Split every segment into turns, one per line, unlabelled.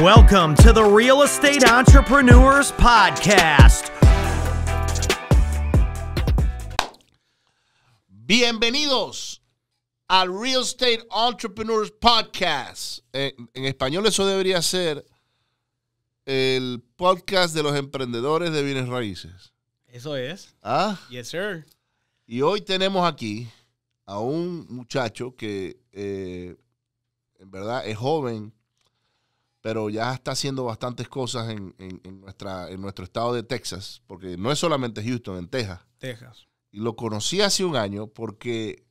Welcome to the Real Estate Entrepreneurs Podcast.
Bienvenidos al Real Estate Entrepreneurs Podcast. En, español eso debería ser el podcast de los emprendedores de bienes raíces.
Eso es.
Ah. Yes, sir. Y hoy tenemos aquí a un muchacho que eh, en verdad es joven pero ya está haciendo bastantes cosas en, nuestra, en nuestro estado de Texas, porque no es solamente Houston, en Texas. Texas. Y lo conocí hace un año porque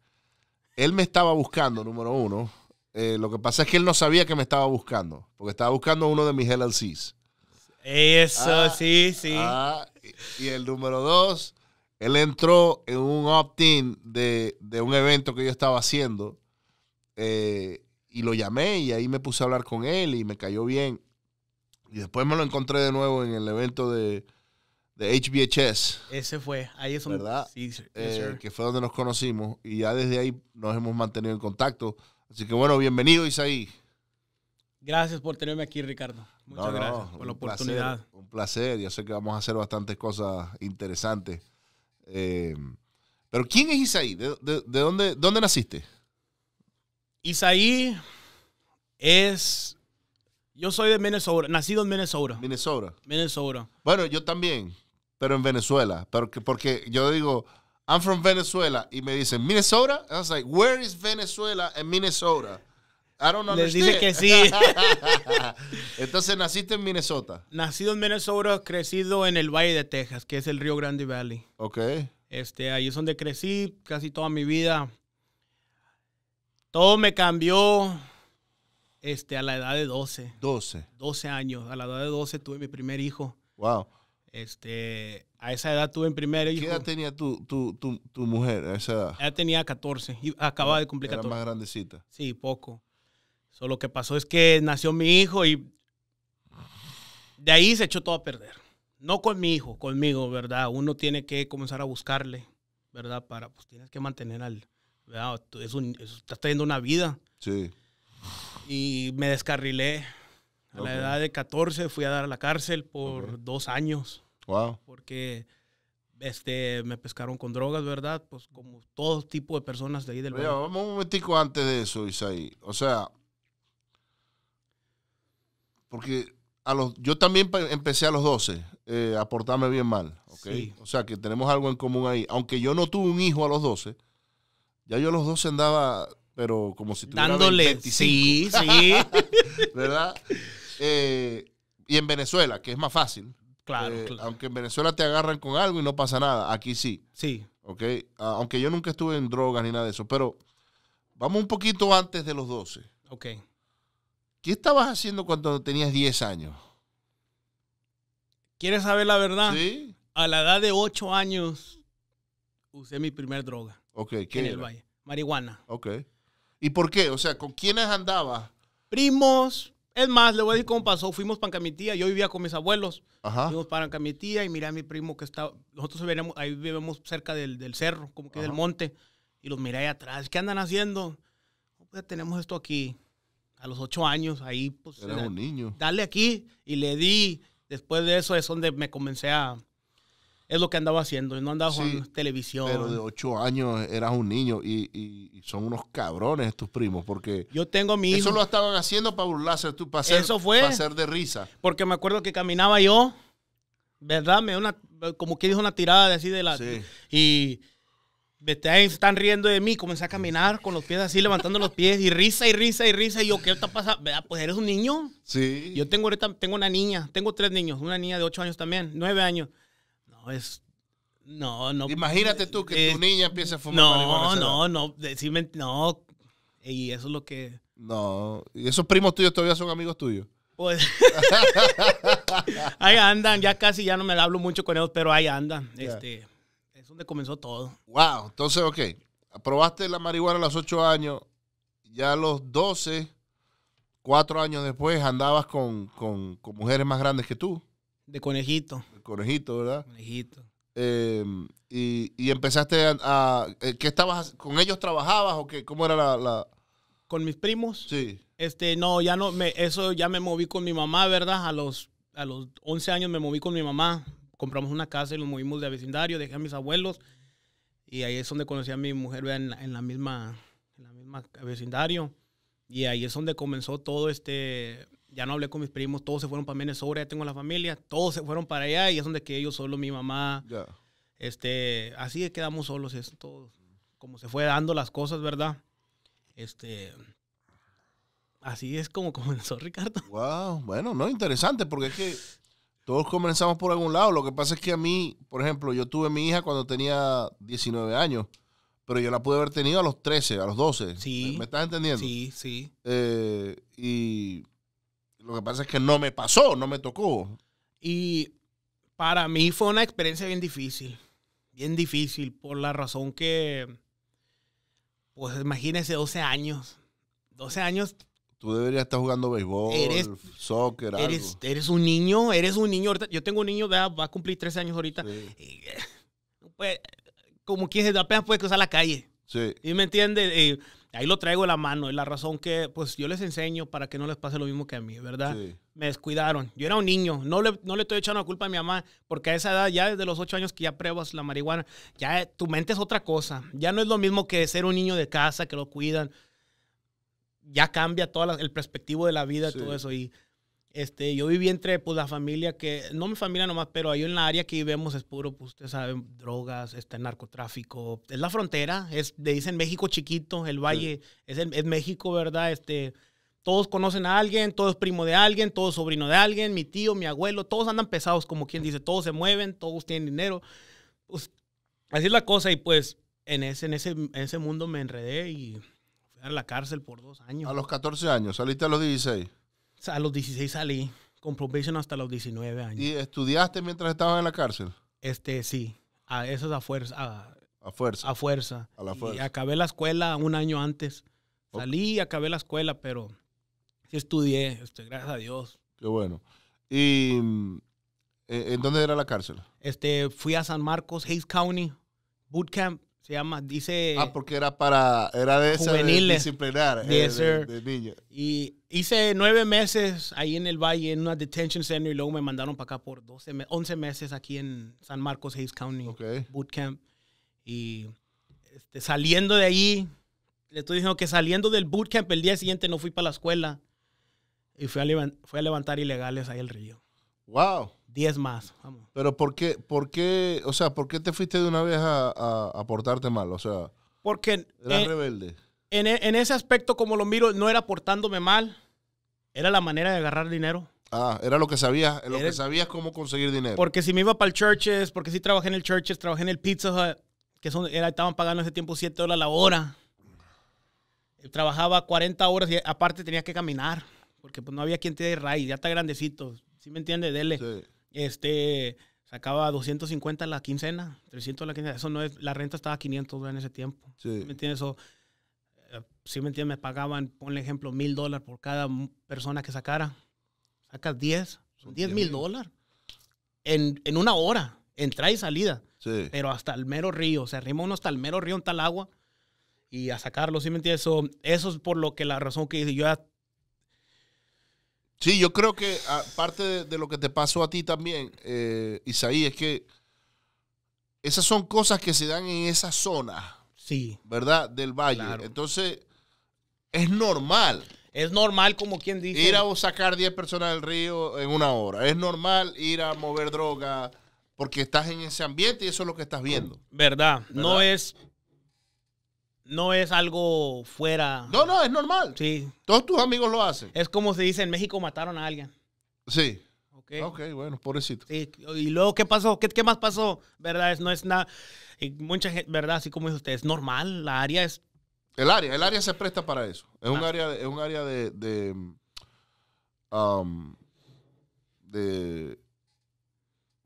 él me estaba buscando, número uno. Eh, lo que pasa es que él no sabía que me estaba buscando, porque estaba buscando uno de mis LLCs. Eso, ah, sí, sí. Ah, y, el número dos, él entró en un opt-in de, de, un evento que yo estaba haciendo. Eh, y lo llamé y ahí me puse a hablar con él y me cayó bien. Y después me lo encontré de nuevo en el evento de, HBHS.
Ese fue, ahí es donde... ¿verdad? Eh,
que fue donde nos conocimos y ya desde ahí nos hemos mantenido en contacto. Así que bueno, bienvenido Isaí.
Gracias por tenerme aquí, Ricardo. Muchas gracias por la oportunidad.
un placer, yo sé que vamos a hacer bastantes cosas interesantes. Eh, pero ¿quién es Isaí? ¿De, de, de dónde, dónde naciste? Isaí es.
Yo soy de Minnesota, nacido en Minnesota. Minnesota. Minnesota.
Bueno, yo también, pero en Venezuela. Porque, porque yo digo, I'm from Venezuela. Y me dicen, Minnesota? I was like, where is Venezuela en Minnesota? I don't Les dice que sí. Entonces, ¿naciste en Minnesota? Nacido en Minnesota, crecido en el Valle de
Texas, que es el Río Grande Valley. Ok. Este, ahí es donde crecí casi toda mi vida. Todo me cambió este, a la edad de 12. 12. 12 años. A la edad de 12 tuve mi primer hijo. Wow. Este, a esa edad tuve mi primer hijo. ¿Qué edad
tenía tu, tu, tu, tu mujer a esa edad?
Ella tenía 14. Y acababa de cumplir 14. Era más grandecita. Sí, poco. Solo lo que pasó es que nació mi hijo y de ahí se echó todo a perder. No con mi hijo, conmigo, ¿verdad? Uno tiene que comenzar a buscarle, ¿verdad? Para, pues tienes que mantener al, es un, estás teniendo una vida. Sí. Y me descarrilé. A la edad de 14 fui a dar a la cárcel por dos años. Wow. Porque este, me pescaron con drogas, ¿verdad? Pues como todo tipo de personas de ahí del barrio.
Vamos un momentico antes de eso, Isaí. O sea, porque a los, yo también empecé a los 12 eh, a portarme bien mal, O sea, que tenemos algo en común ahí. Aunque yo no tuve un hijo a los 12, ya yo los 12 andaba, pero como si tuviera Dándole, sí, sí. ¿Verdad? Eh, y en Venezuela, que es más fácil. Claro, eh, claro, Aunque en Venezuela te agarran con algo y no pasa nada, aquí sí. Sí. ¿Ok? Ah, aunque yo nunca estuve en drogas ni nada de eso, pero vamos un poquito antes de los 12. Ok. ¿Qué estabas haciendo cuando tenías 10 años? ¿Quieres saber la verdad? Sí.
A la edad de 8 años usé mi primer droga.
Ok, ¿qué el Marihuana. Ok.
¿Y por qué? O sea, ¿con quiénes andaba? Primos. Es más, le voy a decir cómo pasó. Fuimos para tía. Yo vivía con mis abuelos. Ajá. Fuimos para tía y miré a mi primo que estaba. Nosotros vivíamos ahí vivimos cerca del, del cerro, como que del monte. Y los miré atrás. ¿Qué andan haciendo? Pues tenemos esto aquí. A los ocho años, ahí pues. Era eh, un niño. Dale aquí. Y le di. Después de eso es donde me comencé a es lo que andaba haciendo. No andaba con televisión. Pero de
ocho años eras un niño y, son unos cabrones tus primos porque... Yo tengo mi hijo. Eso lo
estaban haciendo para burlarse, tú, para hacer, eso fue, para hacer de risa. Porque me acuerdo que caminaba yo, ¿verdad? Me una, como que dijo una tirada de así de la... Y están riendo de mí, comencé a caminar con los pies así, levantando los pies y risa y risa y risa. Y yo, ¿qué está pasando? Pues eres un niño. Sí. Yo tengo ahorita, tengo una niña, tengo tres niños, una niña de ocho años también, nueve años es. No, Imagínate tú que tu niña empiece a fumar. No, no, no. no. Y eso es lo que.
No. ¿Y esos primos tuyos todavía son amigos tuyos?
Pues. ahí andan, ya casi ya no me hablo mucho con ellos, pero
ahí andan. Este,
es donde comenzó todo.
Wow. Entonces, ok. Aprobaste la marihuana a los 8 años. Ya a los 12, 4 años después, andabas con, con mujeres más grandes que tú. De conejito. Conejito, ¿verdad? Conejito. Em, y, y, empezaste a, eh, ¿Qué estabas? ¿Con ellos trabajabas o qué? ¿Cómo era la, ¿Con mis primos? Sí. Este, no, ya no, me, eso
ya me moví con mi mamá, ¿verdad? A los, a los 11 años me moví con mi mamá. Compramos una casa y nos movimos de vecindario, dejé a mis abuelos. Y ahí es donde conocí a mi mujer, En misma, en la misma vecindario. Y ahí es donde comenzó todo este ya no hablé con mis primos, todos se fueron para Venezuela, ya tengo la familia, todos se fueron para allá y es donde quedé yo solo, mi mamá. Este, así quedamos solos, es como se fue dando las cosas, ¿verdad? Este,
así es como comenzó Ricardo. Wow, bueno, no, interesante, porque es que todos comenzamos por algún lado. Lo que pasa es que a mí, por ejemplo, yo tuve mi hija cuando tenía 19 años, pero yo la pude haber tenido a los 13, a los 12. Sí. ¿Me, me estás entendiendo? Sí, sí. Eh, y lo que pasa es que no me pasó, no me tocó. Y para mí fue una
experiencia bien difícil, bien difícil, por la razón que, pues imagínese 12 años, 12 años.
Tú deberías estar jugando béisbol, soccer, algo.
Eres, un niño, eres un niño. Yo tengo un niño, de, va a cumplir 13 años ahorita. pues, como quien se apenas puede cruzar la calle. ¿Y me entiende? ahí lo traigo de la mano. Es la razón que, pues, yo les enseño para que no les pase lo mismo que a mí, ¿verdad? Me descuidaron. Yo era un niño. No le, no le estoy echando la culpa a mi mamá, porque a esa edad, ya desde los ocho años que ya pruebas la marihuana, ya tu mente es otra cosa. Ya no es lo mismo que ser un niño de casa, que lo cuidan. Ya cambia todo el perspectivo de la vida, todo eso. Y este, yo viví entre pues, la familia que, no mi familia nomás, pero ahí en la área que vivimos es puro, pues ustedes saben, drogas, este narcotráfico, es la frontera, es, le dicen México chiquito, el valle, es, es México, ¿verdad? Este, todos conocen a alguien, todos primo de alguien, todos sobrino de alguien, mi tío, mi abuelo, todos andan pesados, como quien dice, todos se mueven, todos tienen dinero. Pues, así es la cosa y pues en ese, en ese, en ese mundo me enredé y fui a la cárcel por dos años.
A los 14 años, saliste a los 16
a los 16 salí con probation hasta los 19 años. ¿Y
estudiaste mientras estabas en la cárcel?
Este, sí. A, eso es a fuerza. A, fuerza. A fuerza. la Y acabé la escuela un año antes. Salí y acabé la escuela, pero sí estudié, este, gracias a Dios.
Qué bueno. ¿Y eh, en dónde era la cárcel?
Este, fui a San Marcos, Hayes County, Bootcamp, se llama, dice... Ah, porque era para, era de esa disciplinar, eh, de, Y Hice nueve meses ahí en el valle, en una detention center, y luego me mandaron para acá por 12 11 meses aquí en San Marcos, Hayes County, boot bootcamp. Y este, saliendo de ahí, le estoy diciendo que saliendo del bootcamp el día siguiente no fui para la escuela y fui a, a levantar ilegales ahí el río.
¡Wow! Diez más, Pero ¿por qué, por qué, o sea, por qué te fuiste de una vez a, a, portarte mal? O sea,
porque... Eh, rebelde. En, en ese aspecto, como lo miro, no era portándome mal era la manera de agarrar dinero.
Ah, era lo que sabías, lo que sabías cómo conseguir dinero. Porque
si me iba para el Churches, porque si trabajé en el Churches, trabajé en el Pizza Hut, que son, era, estaban pagando en ese tiempo 7 dólares la hora. Trabajaba 40 horas y aparte tenía que caminar, porque pues no había quien te dé raíz, ya está grandecito, ¿sí me entiendes? Dele. Este, sacaba 250 la quincena, 300 la quincena, eso no es, la renta estaba 500 en ese tiempo. Sí. ¿Me entiendes? Eso si me entiendes, me pagaban, ponle ejemplo, mil dólares por cada persona que sacara. Sacas 10, son 10 mil dólares. En, una hora, entrada y salida. Sí. Pero hasta el mero río, se arrima uno hasta el mero río en tal agua y a sacarlo, Si me entiendes? eso es por lo que la razón que yo
Sí, yo creo que aparte de, lo que te pasó a ti también, eh, Isaí, es que esas son cosas que se dan en esa zona. Sí. ¿Verdad? Del valle. Entonces, es normal. Es normal, como quien dice. Ir a sacar 10 personas del río en una hora. Es normal ir a mover droga porque estás en ese ambiente y eso es lo que estás viendo.
Verdad. No
es. No es
algo fuera. No, no, es normal. Sí. Todos tus amigos lo hacen. Es como se dice en México mataron a alguien.
Sí. Okay. ok, bueno, pobrecito.
Y luego, ¿qué pasó? ¿Qué, qué más pasó? ¿Verdad? no es nada. mucha gente, ¿verdad? Así como dice usted, es normal. La área es
el área, el área se presta para eso. Es un ah. área, es un área de, de, um, de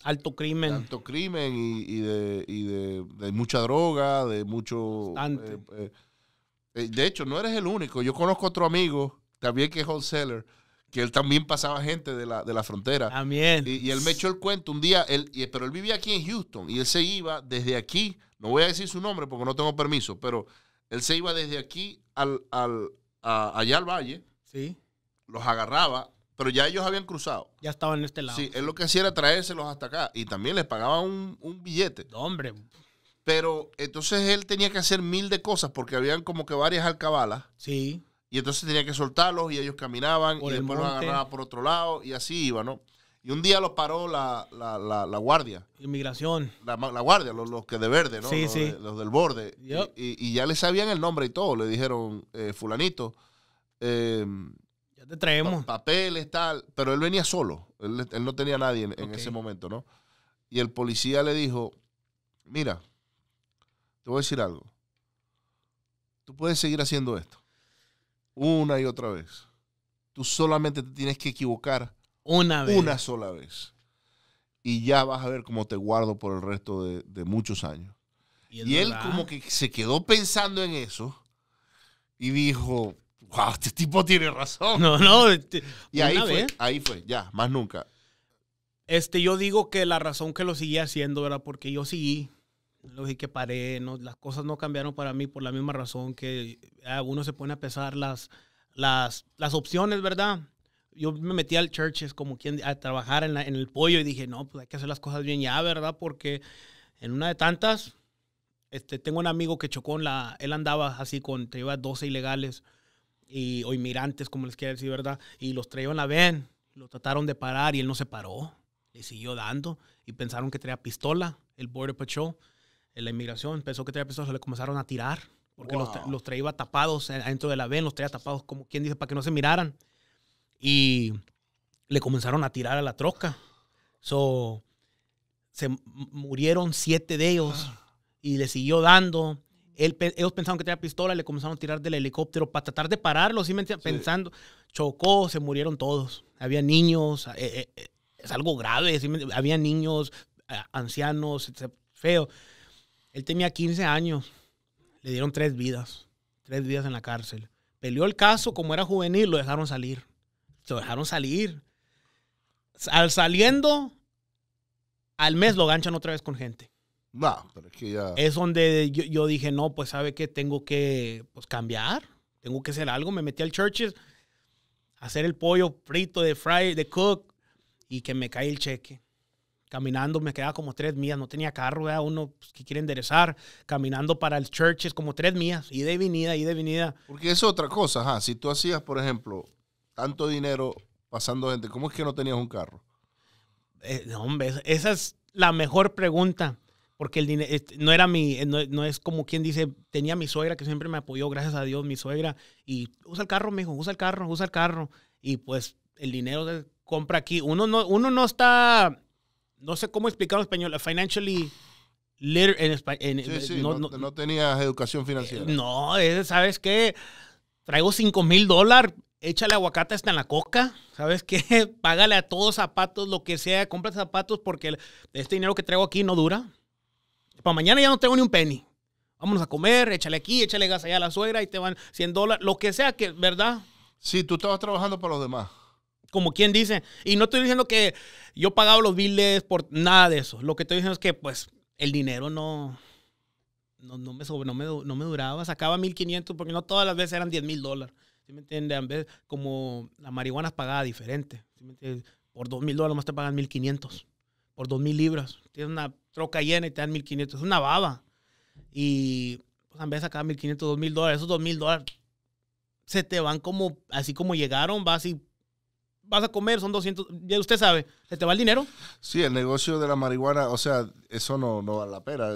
alto crimen. alto crimen y, y, de, y de, de, mucha droga, de mucho... Eh, eh, eh, de hecho, no eres el único. Yo conozco otro amigo, también que es wholesaler, que él también pasaba gente de la, de la frontera. También. Y, él me echó el cuento un día, él, pero él vivía aquí en Houston y él se iba desde aquí, no voy a decir su nombre porque no tengo permiso, pero él se iba desde aquí al, al allá al valle. Sí. Los agarraba, pero ya ellos habían cruzado. Ya estaban en este lado. Sí, él lo que hacía era traérselos hasta acá y también les pagaba un, billete. hombre. Pero entonces él tenía que hacer mil de cosas porque habían como que varias alcabalas. Sí. Y entonces tenía que soltarlos y ellos caminaban y después los agarraba por otro lado y así iba, ¿no? Y un día lo paró la, guardia. Inmigración. La, guardia, los, los, que de verde, ¿no? Sí, los, sí. los del borde. Y, ya le sabían el nombre y todo. Le dijeron, eh, fulanito, em, ya te traemos. papeles, tal. Pero él venía solo. Él, no tenía nadie en, en, ese momento, ¿no? Y el policía le dijo, mira, te voy a decir algo. Tú puedes seguir haciendo esto. Una y otra vez. Tú solamente te tienes que equivocar una vez. Una sola vez. Y ya vas a ver cómo te guardo por el resto de, muchos años. Y, él como que se quedó pensando en eso y dijo, wow, este tipo tiene razón. No, no, este, y ahí fue, ahí fue, ya, más nunca.
Este, yo digo que la razón que lo seguí haciendo era porque yo seguí, lo dije que paré, no, las cosas no cambiaron para mí por la misma razón que ah, uno se pone a pesar las, las, las opciones, ¿verdad? yo me metí al churches como quien a trabajar en, el pollo y dije, no, pues hay que hacer las cosas bien ya, ¿verdad? Porque en una de tantas, este, tengo un amigo que chocó en la, él andaba así con, traía 12 ilegales y, o inmigrantes, como les quiero decir, ¿verdad? Y los traía en la ven, lo trataron de parar y él no se paró, le siguió dando y pensaron que traía pistola, el Border Patrol, en la inmigración, pensó que traía pistola, se le comenzaron a tirar. Porque los, traía tapados eh, dentro de la ven, los traía tapados como quien dice, para que no se miraran. Y le comenzaron a tirar a la troca. So, se murieron siete de ellos y le siguió dando. ellos pensaron que tenía pistola, le comenzaron a tirar del helicóptero para tratar de pararlo, ¿sí pensando. Chocó, se murieron todos. Había niños, eh, eh, eh, es algo grave, había niños, ancianos, feo. Él tenía 15 años, le dieron tres vidas, tres vidas en la cárcel. Peleó el caso, como era juvenil, lo dejaron salir lo dejaron salir. Al saliendo, al mes lo ganchan otra vez con gente. No,
pero es que ya. Es
donde yo, dije, no, pues sabe que tengo que pues, cambiar, tengo que hacer algo. Me metí al Churches hacer el pollo frito de fry, de cook, y que me caí el cheque. Caminando me quedaba como tres millas, no tenía carro, era uno pues, que quiere enderezar, caminando para el Churches como tres millas, y y venida,
ida y venida. Porque es otra cosa, si tú hacías, por ejemplo, tanto dinero pasando gente, ¿cómo es que no tenías un carro? Eh, hombre, esa es la mejor pregunta.
Porque el dinero no era mi, eh, no, es como quien dice, tenía mi suegra que siempre me apoyó, gracias a Dios, mi suegra. Y usa el carro, mijo, usa el carro, usa el carro. Y pues el dinero de compra aquí. Uno no, uno no está, no sé cómo explicarlo en español, financially literate en Sí, sí, no, no, tenías educación
financiera. No,
¿sabes qué? Traigo cinco mil dólares échale aguacate hasta en la coca, ¿sabes qué? Págale a todos zapatos, lo que sea, compra zapatos porque este dinero que traigo aquí no dura. Para mañana ya no tengo ni un penny. Vámonos a comer, échale aquí, échale gas allá a la suegra y te van 100 dólares, lo que sea, que, ¿verdad? Sí, tú estabas trabajando para los demás. Como quien dice. Y no estoy diciendo que yo pagaba los billetes por nada de eso. Lo que estoy diciendo es que, pues, el dinero no, no, me, no, me, duraba. Sacaba 1.500 porque no todas las veces eran 10,000 mil dólares. ¿Sí me entiendes? En vez, como la marihuana es pagada diferente. me entiendes? Por dos mil dólares más te pagan 1500. Por dos mil libras. Tienes una troca llena y te dan 1500. Es una baba. Y pues en vez de sacar 1500, dos mil dólares, esos dos mil dólares se te van como, así como llegaron, vas y vas a
comer, son 200, ya usted sabe, ¿se te va el dinero? Sí, el negocio de la marihuana, o sea, eso no, no vale la pena.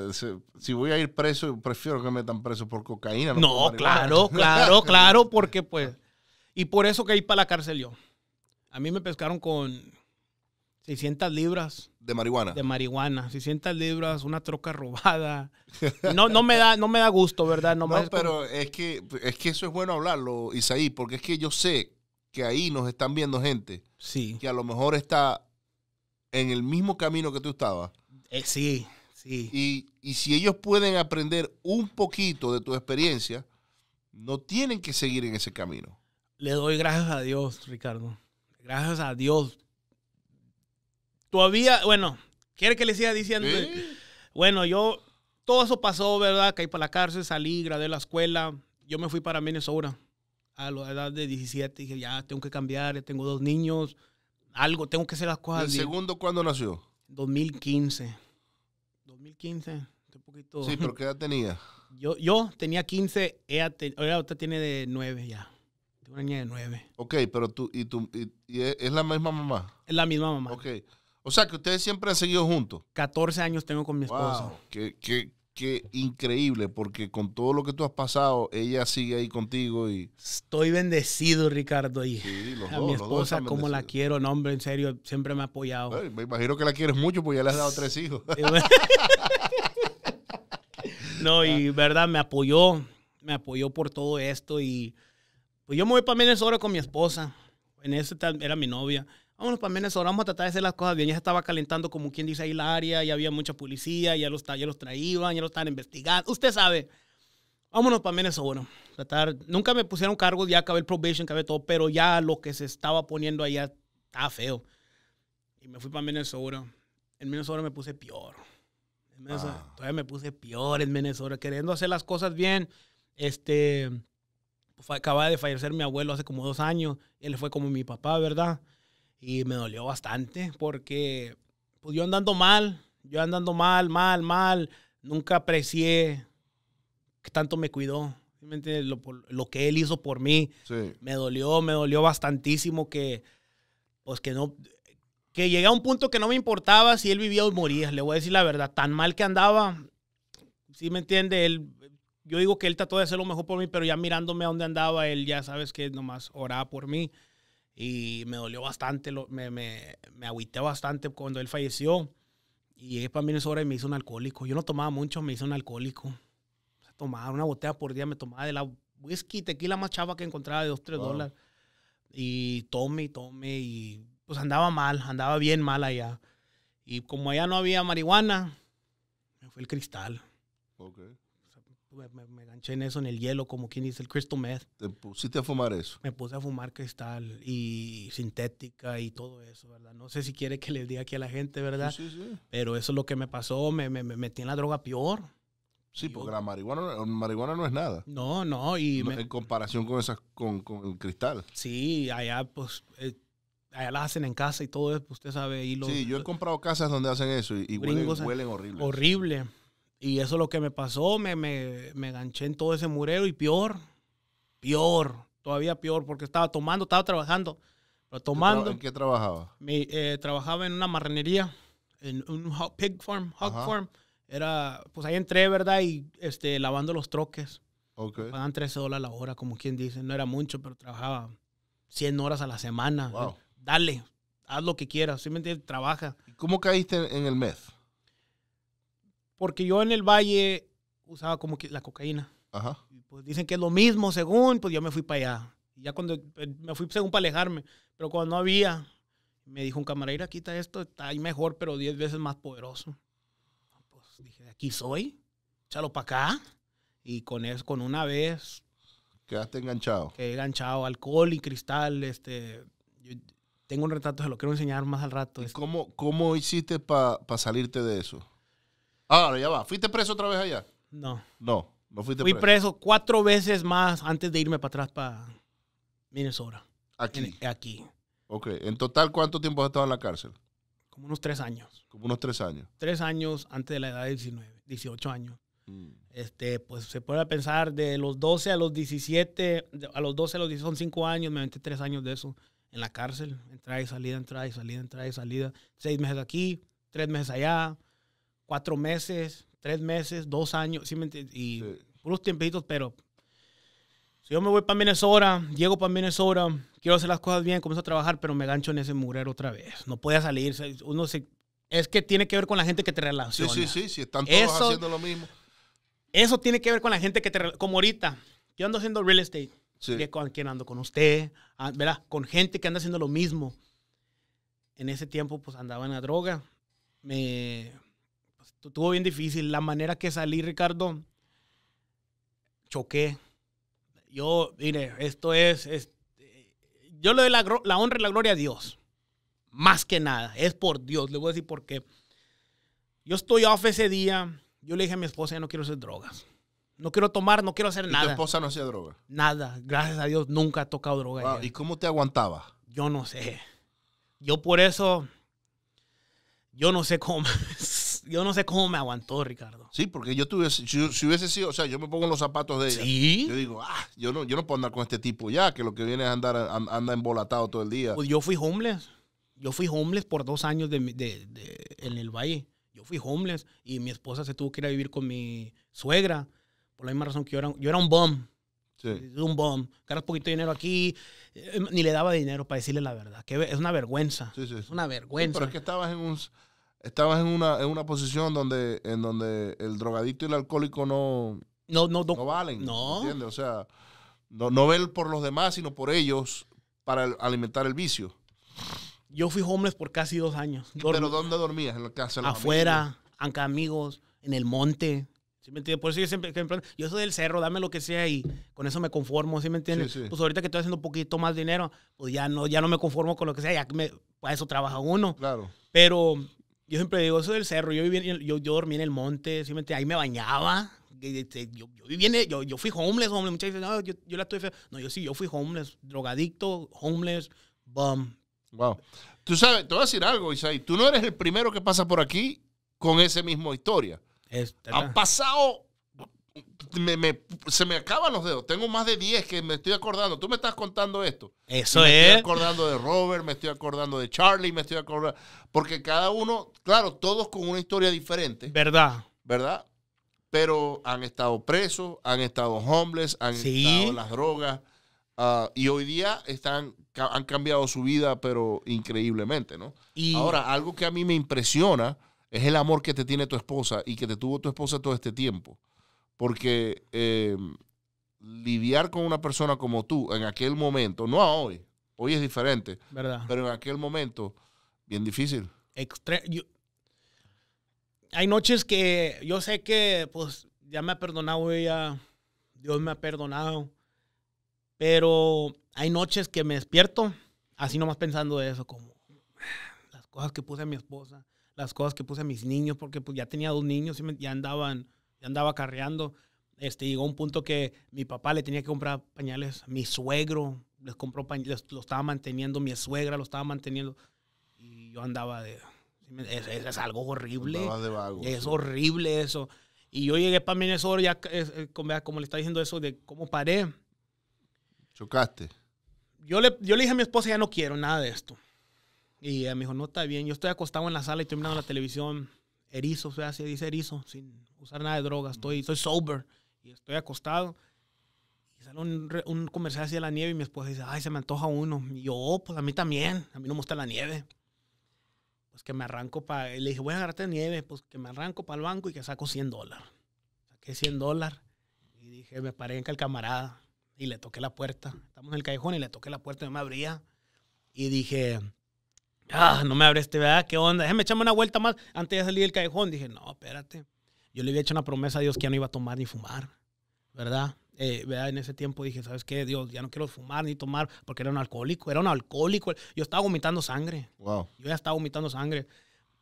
Si voy a ir preso, prefiero que me metan preso por cocaína. No, claro, claro, claro,
porque pues... Y por eso que ir para la cárcel yo. A mí me pescaron con 600 libras.
¿De marihuana? De
marihuana. 600 libras, una troca robada. No, no, me, da, no me da gusto, ¿verdad? No, pero
es, que, es que eso es bueno hablarlo, Isaí, porque es que yo sé que ahí nos están viendo gente sí. que a lo mejor está en el mismo camino que tú estabas. Eh, sí, sí. Y, si ellos pueden aprender un poquito de tu experiencia, no tienen que seguir en ese camino.
Le doy gracias a Dios, Ricardo. Gracias a Dios. Todavía, bueno, quiere que le siga diciendo. Bueno, yo, todo eso pasó, ¿verdad? Caí para la cárcel, salí, gradué la escuela. Yo me fui para Minnesota a la edad de 17 dije, ya tengo que cambiar, ya tengo dos niños, algo, tengo que hacer las cosas. ¿El segundo
cuándo nació? 2015.
2015, poquito. Sí, pero ¿qué edad tenía? Yo, yo tenía 15, ella, ahora usted tiene de 9 ya. Tengo una niña de 9.
Ok, pero tú, y tú, y, e, es la misma mamá. Es la misma mamá. Ok. O sea que ustedes siempre han seguido juntos. 14 años tengo con mi esposa. Wow, qué, Qué increíble, porque con todo lo que tú has pasado, ella sigue ahí contigo y...
Estoy bendecido, Ricardo, y a mi esposa, como la quiero, no, hombre, en serio, siempre me ha apoyado. me imagino
que la quieres mucho, porque ya le has dado tres hijos.
no, y verdad, me apoyó, me apoyó por todo esto y... Pues yo me voy para Venezuela con mi esposa, en ese era mi novia vámonos para Venezuela, vamos a tratar de hacer las cosas bien. Ya se estaba calentando como quien dice ahí la área, ya había mucha policía, ya los, ya los traían, ya los estaban investigando. Usted sabe, vámonos para Venezuela. tratar, nunca me pusieron cargos, ya acabé el probation, acabé todo, pero ya lo que se estaba poniendo allá estaba feo. Y me fui para Venezuela. En Venezuela me puse peor. Ah. Todavía me puse peor en Venezuela. queriendo hacer las cosas bien. Este, pues, acababa de fallecer mi abuelo hace como dos años. Él fue como mi papá, ¿verdad? Y me dolió bastante porque pues yo andando mal, yo andando mal, mal, mal, nunca aprecié que tanto me cuidó. Lo, lo que él hizo por mí me dolió, me dolió bastantísimo que, pues que no, que llegué a un punto que no me importaba si él vivía o moría, le voy a decir la verdad, tan mal que andaba, sí me entiende, él, yo digo que él trató de hacer lo mejor por mí, pero ya mirándome a dónde andaba, él ya sabes que nomás oraba por mí. Y me dolió bastante, lo, me, me, me agüité bastante cuando él falleció. Y también para hora y me hizo un alcohólico. Yo no tomaba mucho, me hizo un alcohólico. O tomaba una botella por día, me tomaba de la whisky, tequila más chava que encontraba de 2, 3 dólares. Y tome y tome. Y pues andaba mal, andaba bien mal allá. Y como allá no había marihuana, me fue el cristal.
Okay me,
me, ganché en eso, en el hielo, como quien dice, el crystal meth.
¿Te pusiste a fumar eso?
Me puse a fumar cristal y sintética y todo eso, ¿verdad? No sé si quiere que le diga aquí a la gente, ¿verdad? Sí, sí, Pero eso es lo que me pasó, me, me
metí en la droga peor. Sí, porque la marihuana, marihuana no es nada. No, no. y En comparación con, esas, con, con, el cristal. Sí, allá pues... Eh, allá la
hacen en casa y todo eso, pues, usted sabe. Y sí,
yo he comprado casas donde hacen eso y, huelen, huelen horrible.
Horrible. Y eso es lo que me pasó, me, me, ganché en todo ese murero y peor, peor, todavía peor, porque estaba tomando, estaba trabajando, pero tomando. ¿En
qué trabajaba?
Eh, trabajaba en una marranería, en un pig farm, hog farm. Era, pues ahí entré, ¿verdad? Y este, lavando los troques. Okay. Pagan 13 dólares la hora, como quien dice. No era mucho, pero trabajaba 100 horas a la semana. Dale, haz lo que quieras, simplemente trabaja. ¿Cómo caíste en el mes? Porque yo en el valle usaba como que la cocaína. Ajá. pues dicen que es lo mismo, según, pues yo me fui para allá. Y ya cuando eh, me fui, según, para alejarme. Pero cuando no había, me dijo un camarera, quita esto, está ahí mejor, pero 10 veces más poderoso. Pues dije, aquí soy, échalo para acá. Y con eso, con una vez.
Quedaste enganchado.
Quedé enganchado, alcohol y cristal, este. tengo un
retrato, se lo quiero enseñar más al rato. Este. ¿Cómo, ¿Cómo hiciste para salirte de eso? Ahora, ya va. ¿Fuiste preso otra vez allá? No. No, no fuiste Fui preso. cuatro veces más
antes de irme para atrás para Minnesota.
Aquí. aquí. Ok. ¿En total cuánto tiempo has estado en la cárcel?
Como unos tres años.
Como unos tres años.
Tres años antes de la edad de 19, 18 años. Mm. Este, pues se puede pensar de los 12 a los 17, a los 12 a los 17 son cinco años, me metí tres años de eso en la cárcel, entrada y salida, entrada y salida, entrada y salida, Seis meses aquí, tres meses allá, cuatro meses, tres meses, dos años, y sí. unos tiempitos, pero si yo me voy para Venezuela, llego para Venezuela, quiero hacer las cosas bien, comienzo a trabajar, pero me gancho en ese murero otra vez. No puede salir, uno Es que tiene que ver con la gente que te relaciona. Sí, sí, sí,
están todos haciendo lo mismo.
Eso tiene que ver con la gente que te... Como ahorita, yo ando haciendo real estate. Sí. con ando con usted, ah, ¿verdad? Con gente que anda haciendo lo mismo. En ese tiempo, pues andaba en la droga. Me, tuvo bien difícil. La manera que salí, Ricardo, choqué. Yo, mire, esto es, yo le doy la, la, honra y la gloria a Dios. Más que nada, es por Dios. Le voy a decir por qué. Yo estoy off ese día. Yo le dije a mi esposa, ya no quiero hacer drogas. No quiero tomar, no quiero hacer nada. ¿Tu esposa no hacía droga? Nada. Gracias a Dios nunca ha tocado droga. ¿Y cómo te aguantaba? Yo no sé.
Yo por eso, yo no sé cómo. yo no sé cómo me aguantó, Ricardo. Sí, porque yo tuve, si, hubiese sido, o sea, yo me pongo los zapatos de ella. Sí. Yo digo, ah, yo no, yo no puedo andar con este tipo ya, que lo que viene es andar, anda embolatado todo el día. Pues yo fui homeless.
Yo fui homeless por dos años en el valle. Yo fui homeless y mi esposa se tuvo que ir a vivir con mi suegra. Por la misma razón que yo era, yo era un bum. Sí. Un bum. Ganas poquito dinero aquí. Eh, ni le daba dinero para decirle la verdad. Que es una vergüenza.
Sí, sí, es una vergüenza. pero es que estabas en un estabas en una, en una posición donde, en donde el drogadicto y el alcohólico no, no, no, no, valen. No. ¿Entiendes? O sea, no, no ver por los demás, sino por ellos para alimentar el vicio.
Yo fui homeless por casi dos años. ¿Pero dónde dormías?
¿En la casa? Afuera, anca amigos,
en el monte. ¿Sí me entiendes? Por eso yo siempre, yo soy del cerro, dame lo que sea y con eso me conformo, ¿sí me entiendes? Pues ahorita que estoy haciendo un poquito más dinero, pues ya no, ya no me conformo con lo que sea, ya me, para eso trabaja uno. Claro. Pero yo siempre digo eso del cerro. Yo, yo, yo dormí en el monte, simplemente ahí me bañaba. Este, yo, yo, fui homeless, homeless. Muchas veces, no, yo,
yo la estoy feo. No, yo sí, yo fui homeless, drogadicto, homeless, bum. Wow. Tú sabes, te voy a decir algo, Isai. Tú no eres el primero que pasa por aquí con esa misma historia. ha pasado se me acaban los dedos. Tengo más de 10 que me estoy acordando. Tú me estás contando esto. Eso es. Me estoy acordando de Robert, me estoy acordando de Charlie, me estoy acordando. Porque cada uno, claro, todos con una historia diferente. ¿Verdad? ¿Verdad? Pero han estado presos, han estado homeless, han estado estado las drogas. Ah, y hoy día están, han cambiado su vida, pero increíblemente, ¿no? Y... Ahora, algo que a mí me impresiona es el amor que te tiene tu esposa y que te tuvo tu esposa todo este tiempo. Porque em, lidiar con una persona como tú en aquel momento, no hoy, hoy es diferente, pero en aquel momento, bien difícil. hay noches que
yo sé que pues ya me ha perdonado ella, Dios me ha perdonado, pero hay noches que me despierto así nomás pensando de eso, como las cosas que puse a mi esposa, las cosas que puse a mis niños, porque pues ya tenía dos niños y ya andaban andaba carreando. Este, llegó un punto que mi papá le tenía que comprar pañales, mi suegro les compró pañales, lo estaba manteniendo, mi suegra lo estaba manteniendo. Y yo andaba de... Es, algo horrible. es horrible eso. Y yo llegué para Minnesota, ya, eh, como, como le está diciendo eso, de cómo paré. Chocaste. Yo le, yo le dije a mi esposa, ya no quiero nada de esto. Y ella me dijo, no está bien, yo estoy acostado en la sala y estoy mirando la televisión erizo, o sea, dice erizo, sin usar nada de drogas, estoy, soy sober y estoy acostado. Y sale un, un comercial hacia la nieve y mi esposa dice, ay, se me antoja uno. Y yo, oh, pues a mí también, a mí no me gusta la nieve. Pues que me arranco para, le dije, voy a agarrarte nieve, pues que me arranco para el banco y que saco 100 dólares. Saqué 100 dólares y dije, me paré en el camarada y le toqué la puerta. Estamos en el callejón y le toqué la puerta y no me abría. Y dije, Ah, no me abre ¿verdad? ¿Qué onda? Déjame echarme una vuelta más antes de salir del callejón. Dije, no, espérate. Yo le había hecho una promesa a Dios que ya no iba a tomar ni fumar, eh, ¿verdad? En ese tiempo dije, ¿sabes qué? Dios, ya no quiero fumar ni tomar porque era un alcohólico, era un alcohólico. Yo estaba vomitando sangre. Wow. Yo ya estaba vomitando sangre.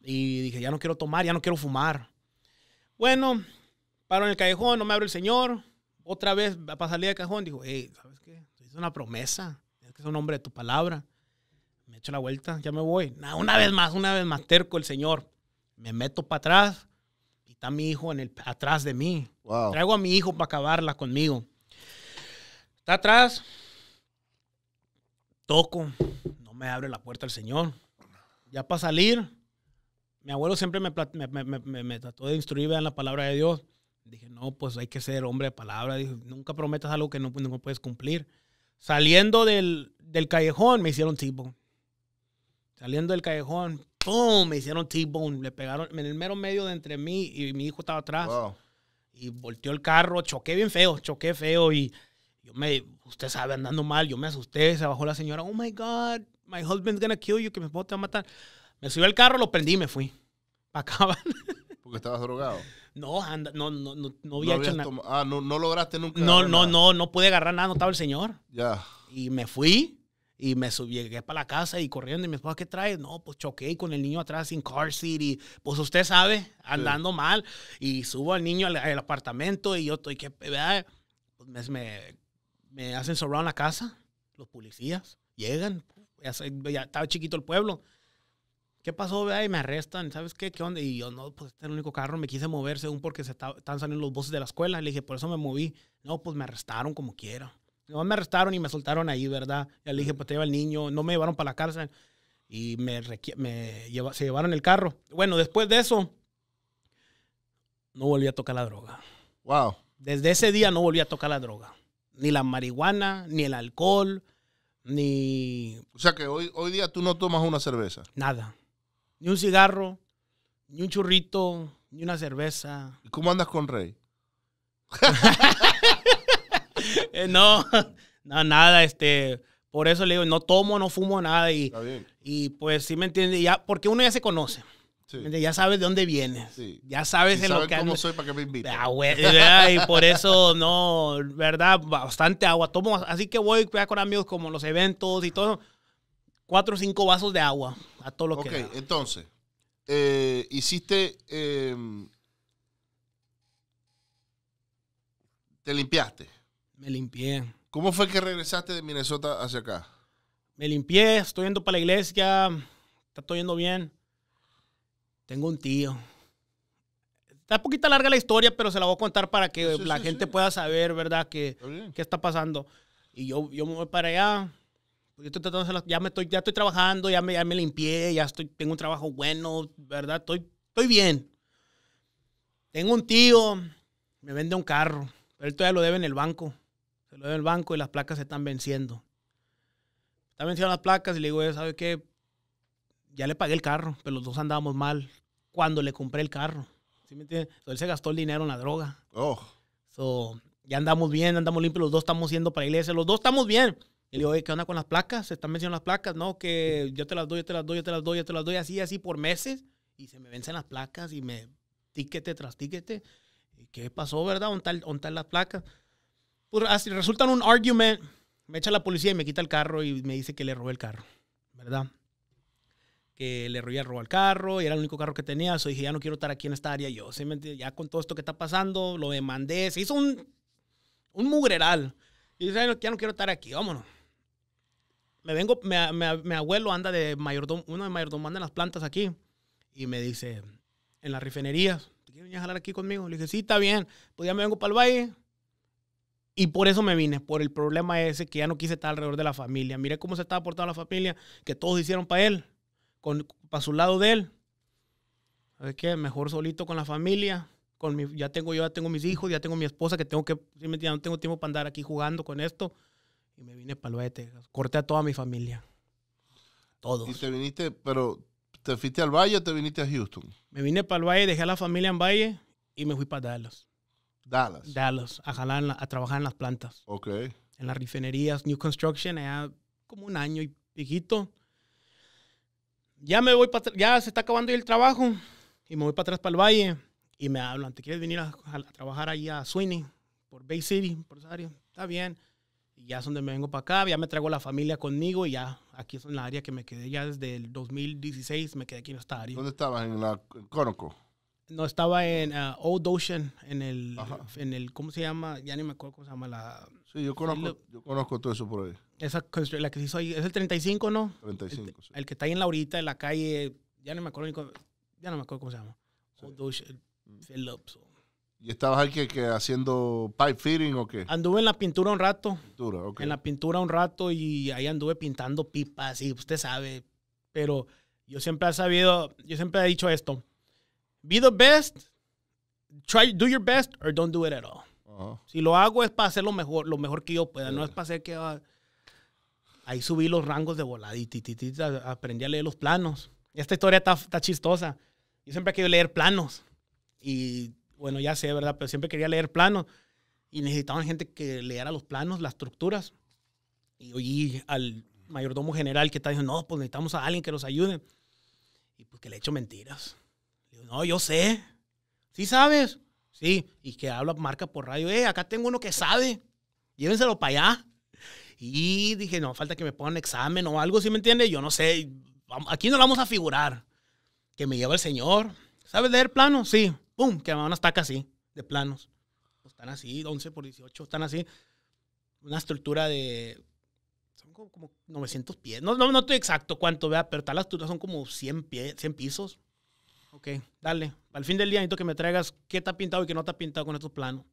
Y dije, ya no quiero tomar, ya no quiero fumar. Bueno, paro en el callejón, no me abre el Señor. Otra vez, para salir del callejón, dijo, ¿sabes qué? Es una promesa. que es un hombre de tu palabra me echo la vuelta, ya me voy. una vez más, una vez más, terco el señor. Me meto para atrás y está mi hijo en el, atrás de mí. Traigo a mi hijo para acabarla conmigo. Está atrás, toco, no me abre la puerta el señor. Ya para salir, mi abuelo siempre me, trató de instruir, vean la palabra de Dios. Dije, no, pues hay que ser hombre de palabra. Dije, nunca prometas algo que no, puedes cumplir. Saliendo del callejón, me hicieron tipo. Saliendo del callejón, ¡pum! Me hicieron T-bone. Le pegaron en el mero medio de entre mí y mi hijo estaba atrás. Y volteó el carro, choqué bien feo, choqué feo y yo me, usted sabe, andando mal, yo me asusté, se bajó la señora, oh my God, my husband's gonna kill you, que mi esposo te va a matar. Me subí al carro, lo prendí y me fui. Acaban.
Porque estabas drogado. No, anda, no, no, no, no había hecho nada. Ah, no, lograste nunca. No, no, no, no pude agarrar nada, no
estaba el señor. Ya. Y me fui y me subí, llegué para la casa y corriendo. Y mi esposa, ¿qué traes? No, pues choqué con el niño atrás sin car seat. Y pues usted sabe, andando mal. Y subo al niño al, apartamento y yo estoy que, ¿verdad? Pues me, me, hacen sobrar la casa. Los policías llegan. Ya, estaba chiquito el pueblo. ¿Qué pasó? ¿verdad? Y me arrestan. ¿Sabes qué? ¿Qué onda? Y yo, no, pues este es el único carro. Me quise mover según porque se están saliendo los buses de la escuela. Le dije, por eso me moví. No, pues me arrestaron como quiera. No me arrestaron y me soltaron ahí, ¿verdad? Ya le dije, pues te lleva el niño, no me llevaron para la cárcel y me, se llevaron el carro. Bueno, después de eso, no volví a tocar la droga. Wow. Desde ese día no volví a tocar la droga. Ni la marihuana, ni el alcohol, ni... O sea que hoy, hoy día tú no tomas una cerveza. Nada. Ni un cigarro, ni un churrito, ni una cerveza. ¿Y cómo andas con Rey? Eh, no, nada, este, por eso le digo, no tomo, no fumo nada y, pues sí me entiende, ya, porque uno ya se conoce. Ya sabes de dónde vienes. Ya sabes en lo que cómo soy
para que me invites ah, y por
eso, no, ¿verdad? Bastante agua. Tomo, así que voy con amigos como los eventos y todo. Cuatro o cinco vasos de agua a todo lo que Ok,
entonces, eh, hiciste... Em, te limpiaste. Me limpié. ¿Cómo fue que regresaste de Minnesota hacia acá? Me limpié, estoy yendo para la iglesia,
está todo yendo bien. Tengo un tío. Está poquita larga la historia, pero se la voy a contar para que la gente pueda saber, ¿verdad?, que, qué está pasando. Y yo, yo me voy para allá. Pues ya, me estoy, ya estoy trabajando, ya me, me limpié, ya estoy, tengo un trabajo bueno, ¿verdad? Estoy, estoy bien. Tengo un tío, me vende un carro, pero él todavía lo debe en el banco. Se lo doy al banco y las placas se están venciendo. Están venciendo las placas y le digo, ¿sabe qué? Ya le pagué el carro, pero los dos andábamos mal cuando le compré el carro. ¿Sí me entiendes? Entonces, él se gastó el dinero en la droga. Oh. So, ya andamos bien, andamos limpios, los dos estamos yendo para la iglesia, los dos estamos bien. Y le digo, ¿qué onda con las placas? ¿Se están venciendo las placas? No, que yo te las doy, yo te las doy, yo te las doy, yo te las doy, así, así por meses. Y se me vencen las placas y me tiquete tras tiquete. ¿Y qué pasó, verdad? Ontar las placas? Pues resulta un argument, me echa la policía y me quita el carro y me dice que le robé el carro, ¿verdad? Que le robé, robó el carro y era el único carro que tenía. Yo dije, ya no quiero estar aquí en esta área yo. Ya con todo esto que está pasando, lo demandé. Se hizo un, un mugreral. Y dice, ya no quiero estar aquí, vámonos. Me vengo, mi, abuelo anda de mayordomo, uno de mayordomo anda en las plantas aquí. Y me dice, en las refinerías, ¿te quieres jalar aquí conmigo? Le dije, sí, está bien. Pues ya me vengo para el valle, y por eso me vine, por el problema ese que ya no quise estar alrededor de la familia. Miré cómo se estaba portando la familia, que todos hicieron para él, con, para su lado de él. ¿Sabes qué? Mejor solito con la familia. Con mi, ya tengo yo, ya tengo mis hijos, ya tengo mi esposa, que tengo que, ya no tengo tiempo para andar aquí jugando con esto. Y me vine para el Texas. Corté a toda mi familia.
Todos. Y te viniste, pero ¿te fuiste al Valle o te viniste a Houston? Me vine para el Valle, dejé a la familia en Valle
y me fui para Dallas. Dallas. Dallas, a, a trabajar en las plantas. Ok. En las refinerías, New Construction, allá como un año y piquito. Ya me voy ya se está acabando el trabajo y me voy para atrás para el valle y me hablan, ¿te quieres venir a, trabajar ahí a Sweeney por Bay City, por área? Está bien. Y ya es donde me vengo para acá, ya me traigo la familia conmigo y ya aquí es en la área que me quedé ya desde el 2016, me quedé aquí en esta área. ¿Dónde estabas?
¿En la Conoco?
No, estaba en ah, Old Ocean, en el, en el, ¿cómo se llama? Ya ni me acuerdo cómo se llama la... Sí, yo conozco,
yo conozco todo eso por ahí.
Esa la que se hizo ahí, es el 35, ¿no? 35, el, sí. el que está ahí en la horita de la calle, ya no me acuerdo, ya no me acuerdo cómo se llama. Old Ocean, mm. Phillips.
¿Y estabas ahí que, haciendo pipe fitting o qué? Anduve en la pintura un rato. Pintura, okay. En la
pintura un rato y ahí anduve pintando pipas y usted sabe, pero yo siempre he sabido, yo siempre he dicho esto Be the best, try, do your best, or don't do it at all. Si lo hago es para hacer lo mejor, lo mejor que yo pueda, no es para hacer que... Ah, ahí subí los rangos de voladita, aprendí a leer los planos. Esta historia está, está chistosa. Yo siempre he querido leer planos. Y bueno, ya sé, ¿verdad? Pero siempre quería leer planos. Y necesitaban gente que leyera los planos, las estructuras. Y oí al mayordomo general que está diciendo, no, pues necesitamos a alguien que nos ayude. Y pues que le he hecho mentiras. No, yo sé. ¿Sí sabes? Sí. Y que habla marca por radio. Eh, acá tengo uno que sabe. Llévenselo para allá. Y dije, no, falta que me pongan examen o algo, ¿sí me entiende? Yo no sé. Aquí no lo vamos a figurar. Que me lleva el señor. ¿Sabes leer planos? Sí. Pum, que me van a estar así, de planos. Pues, están así, 11 por 18, están así. Una estructura de son como, 900 pies. No, no, no estoy exacto cuánto, vea, pero tal estructura son como 100, pies, 100 pisos ok, dale. Al fin del día necesito que me traigas qué está pintado y qué no está pintado con estos planos.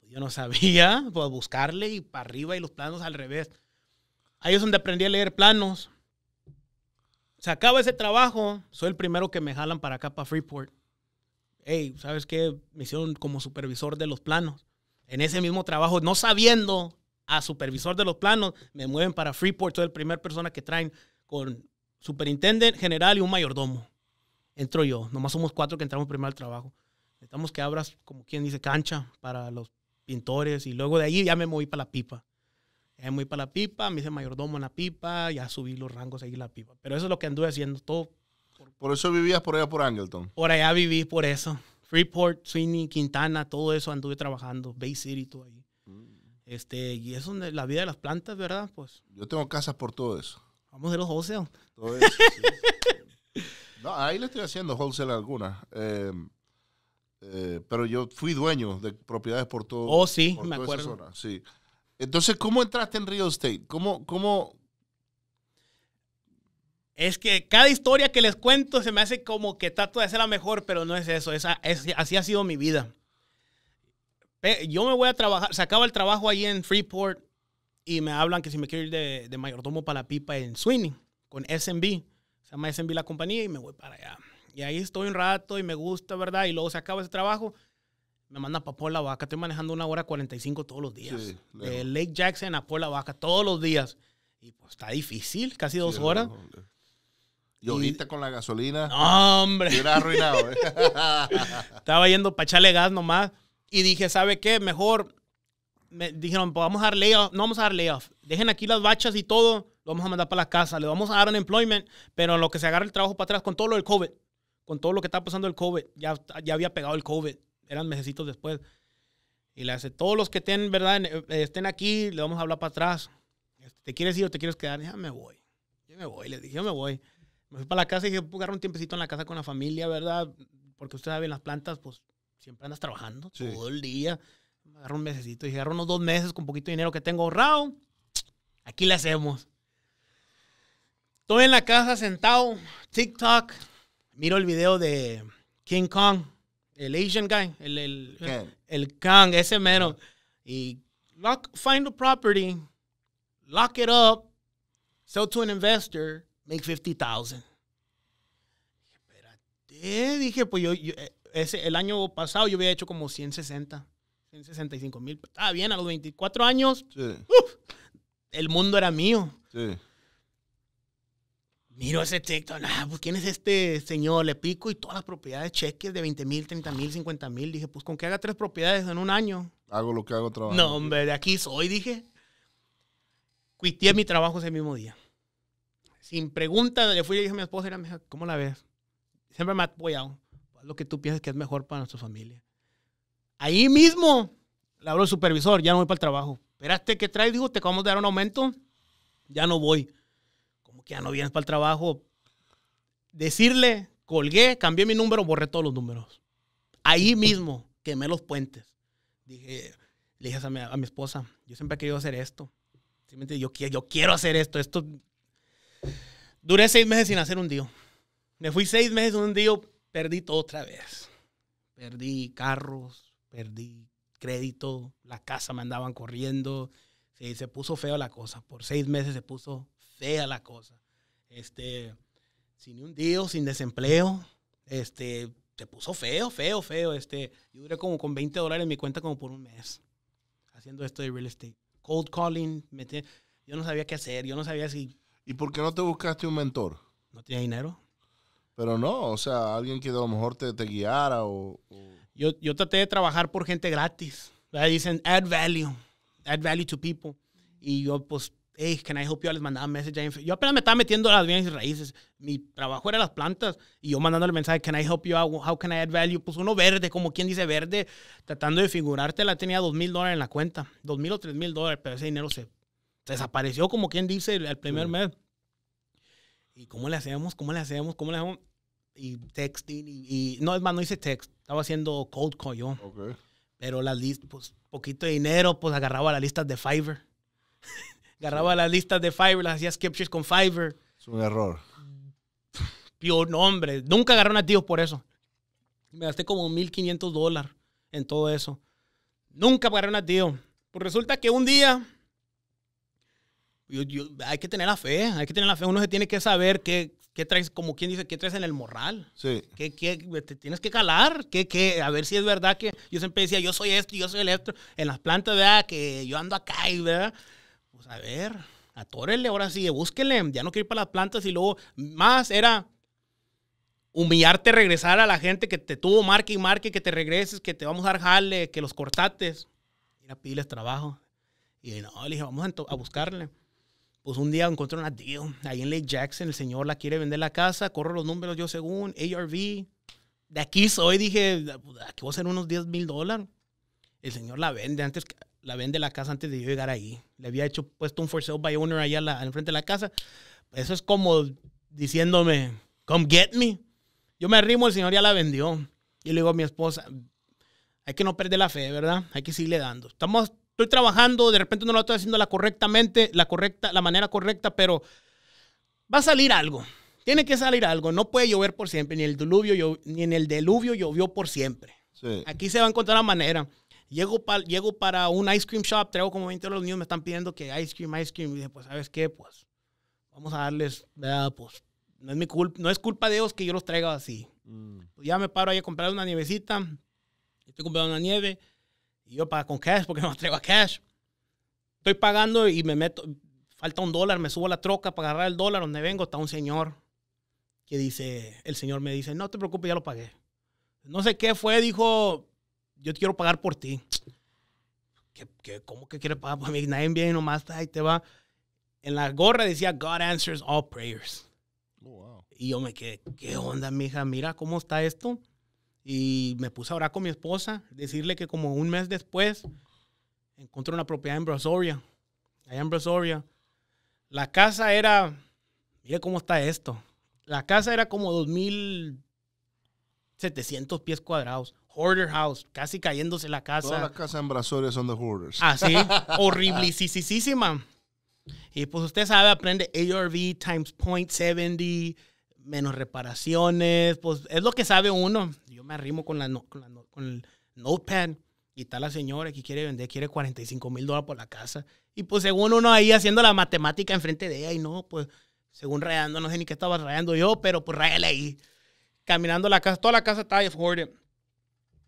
Pues yo no sabía, pues buscarle y para arriba y los planos al revés. Ahí es donde aprendí a leer planos. Se acaba ese trabajo, soy el primero que me jalan para acá, para Freeport. Hey, ¿sabes qué? Me hicieron como supervisor de los planos. En ese mismo trabajo, no sabiendo a supervisor de los planos, me mueven para Freeport, soy el primer persona que traen con superintendente general y un mayordomo entro yo. Nomás somos cuatro que entramos primero al trabajo. Necesitamos que abras, como quien dice, cancha para los pintores y luego de ahí ya me moví para la pipa. Ya me moví para la pipa, me hice mayordomo en la pipa, ya subí los rangos ahí en la pipa. Pero eso es lo que anduve
haciendo todo. Por, eso vivías por allá por Angleton.
Por allá viví, por eso. Freeport, Sweeney, Quintana, todo eso anduve trabajando. Bay City, todo ahí. Mm. Este, y eso es la vida de las plantas, ¿verdad? Pues. Yo tengo casas por todo eso. Vamos de los wholesale.
Todo eso. No, ahí le estoy haciendo wholesale algunas. Eh, eh, pero yo fui dueño de propiedades por todo. Oh, sí, me acuerdo. sí. Entonces, ¿cómo entraste en real estate? ¿Cómo, cómo, es que
cada historia que les cuento se me hace como que trato de ser la mejor, pero no es eso. Esa, es, así ha sido mi vida. Yo me voy a trabajar, Se acaba el trabajo ahí en Freeport y me hablan que si me quiero ir de, de mayordomo para la pipa en Sweeney con SMB. Se llama la compañía y me voy para allá. Y ahí estoy un rato y me gusta, ¿verdad? Y luego se acaba ese trabajo, me manda para Puebla la Vaca. Estoy manejando una hora 45 todos los días. Lake Jackson a Puebla la Vaca, todos los días. Y pues está difícil, casi dos horas.
Y ahorita con la gasolina.
hombre. Era arruinado. ¿eh? Estaba yendo para echarle gas nomás. Y dije, ¿sabe qué? Mejor. Me dijeron, pues vamos a dar layoff. No vamos a dar layoff. Dejen aquí las bachas y todo lo vamos a mandar para la casa, le vamos a dar un employment, pero lo que se agarra el trabajo para atrás con todo lo del COVID, con todo lo que está pasando el COVID, ya, ya había pegado el COVID, eran mesecitos después. Y le hace, todos los que estén, ¿verdad? Eh, estén aquí, le vamos a hablar para atrás. Este, ¿Te quieres ir o te quieres quedar? Ya me voy. Yo me voy, le dije, yo me voy. Me fui para la casa y dije, agarrar un tiempecito en la casa con la familia, ¿verdad? Porque ustedes saben, las plantas, pues siempre andas trabajando todo el día. Me agarro un mesecito y dije, agarro unos dos meses con poquito de dinero que tengo ahorrado. Aquí le hacemos. Estoy en la casa sentado, TikTok, miro el video de King Kong, el Asian guy, el, el, Kong, ese mero. Y lock, find a property, lock it up, sell to an investor, make 50,000. Espérate, dije, pues yo, el año pasado yo había hecho como 160, 165 mil. Estaba bien, a los 24 años, el mundo era mío.
Sí. Miro ese TikTok,
ah, pues ¿quién es este señor? Le pico y todas las propiedades, cheques de 20 mil, 30 mil, 50 mil. Dije, pues con que haga tres propiedades en un año.
Hago lo que hago trabajo. No,
hombre, de aquí soy, dije. Cuité mi trabajo ese mismo día. Sin pregunta, le fui y dije a mi esposa, ¿era ¿cómo la ves? Siempre me ha apoyado. lo que tú piensas que es mejor para nuestra familia. Ahí mismo le habló el supervisor, ya no voy para el trabajo. Esperaste, que traes? Dijo, te acabamos de dar un aumento. Ya no voy que ya ah, no vienes para el trabajo, decirle, colgué, cambié mi número, borré todos los números. Ahí mismo quemé los puentes. Dije, le dije a mi, esposa, yo siempre he querido hacer esto. Simplemente yo, yo quiero hacer esto. Esto Duré seis meses sin hacer un día. Me fui seis meses un día, perdí todo otra vez. Perdí carros, perdí crédito, la casa me andaban corriendo. se puso feo la cosa. Por seis meses se puso Vea la cosa. Este, sin un día, sin desempleo, este, se puso feo, feo, feo. Este, yo duré como con 20 dólares en mi cuenta como por un mes haciendo esto de real estate. Cold calling, metí, yo no sabía qué hacer, yo no sabía si...
¿Y por qué no te buscaste un mentor? No tenía dinero. Pero no, o sea, alguien que a lo mejor te, te guiara o... Yo,
yo, traté de trabajar por gente gratis. Dicen, add value, add value to people. Y yo pues hey, can I help you? Les mandaba mensajes. Yo apenas me estaba metiendo las bienes y raíces. Mi trabajo era las plantas y yo mandando el mensaje, can I help you? How can I add value? Pues uno verde, como quien dice verde, tratando de figurarte, la tenía dos mil dólares en la cuenta, dos mil o tres mil dólares, pero ese dinero se, desapareció, como quien dice, el, primer mes. ¿Y cómo le hacemos? ¿Cómo le hacemos? ¿Cómo le hacemos? Y texting, y, no, es más, no hice text, estaba haciendo cold call yo. Pero las listas, pues poquito de dinero, pues agarraba las listas de Fiverr. Agarraba las listas de Fiverr, las hacía sketches con Fiverr.
Es un error.
Pío, nombre. Nunca agarré a tío por eso. Me gasté como 1.500 dólares en todo eso. Nunca agarré a tío. Pues resulta que un día... Yo, hay que tener la fe, hay que tener la fe. Uno se tiene que saber qué, traes, como quien dice, qué traes en el morral. Sí. ¿Qué, te tienes que calar, ¿Qué, a ver si es verdad que yo siempre decía, yo soy esto, yo soy el otro en las plantas, ¿verdad? Que yo ando acá y, ¿verdad? a ver, atórele, ahora sí, búsquele, ya no quiero ir para las plantas y luego más era humillarte, regresar a la gente que te tuvo marque y marque, que te regreses, que te vamos a dar jale, que los cortates. a pedirles trabajo. Y no, le dije, vamos a, buscarle. Pues un día encontré una deal. Ahí en Lake Jackson, el señor la quiere vender la casa, corro los números yo según, ARV. De aquí soy, dije, pues, aquí voy a hacer unos 10 mil dólares. El señor la vende antes que, la vende la casa antes de yo llegar ahí. Le había hecho puesto un for sale by owner allá al frente de la casa. Eso es como diciéndome, come get me. Yo me arrimo, el señor ya la vendió. Y le digo a mi esposa, hay que no perder la fe, ¿verdad? Hay que seguirle dando. Estamos, estoy trabajando, de repente no lo estoy haciendo la correctamente, la correcta, la manera correcta, pero va a salir algo. Tiene que salir algo. No puede llover por siempre, ni el diluvio, ni en el diluvio llovió por siempre. Aquí se va a encontrar la manera. Llego, pa, llego para un ice cream shop, traigo como 20 dólares, los niños me están pidiendo que ice cream, ice cream. Y dije, pues, ¿sabes qué? Pues, vamos a darles, ¿verdad? pues, no es, mi culpa, no es culpa de ellos que yo los traiga así. Mm. Pues, ya me paro ahí a comprar una nievecita. Estoy comprando una nieve y yo pago con cash porque no traigo a cash. Estoy pagando y me meto, falta un dólar, me subo a la troca para agarrar el dólar donde vengo. Está un señor que dice, el señor me dice, no te preocupes, ya lo pagué. No sé qué fue, dijo, yo quiero pagar por ti. ¿Qué, cómo que quiere pagar por mí? Nadie viene nomás, ahí te va. En la gorra decía, God answers all prayers. Oh, y yo me quedé, ¿qué onda, mija? Mira cómo está esto. Y me puse a orar con mi esposa, decirle que como un mes después encontré una propiedad en Brazoria, allá en Brazoria. La casa era, mire cómo está esto. La casa era como 2000 700 pies cuadrados. Hoarder House, casi cayéndose la casa. Todas las
casas en Brasoria son de hoarders. Así, ah,
man. Y pues usted sabe, aprende ARV times 0.70, menos reparaciones, pues es lo que sabe uno. Yo me arrimo con, la, con, con el notepad y está la señora que quiere vender, quiere 45 mil dólares por la casa. Y pues según uno ahí haciendo la matemática enfrente de ella y no, pues según rayando, no sé ni qué estaba rayando yo, pero pues rayale ahí caminando la casa, toda la casa estaba afforded.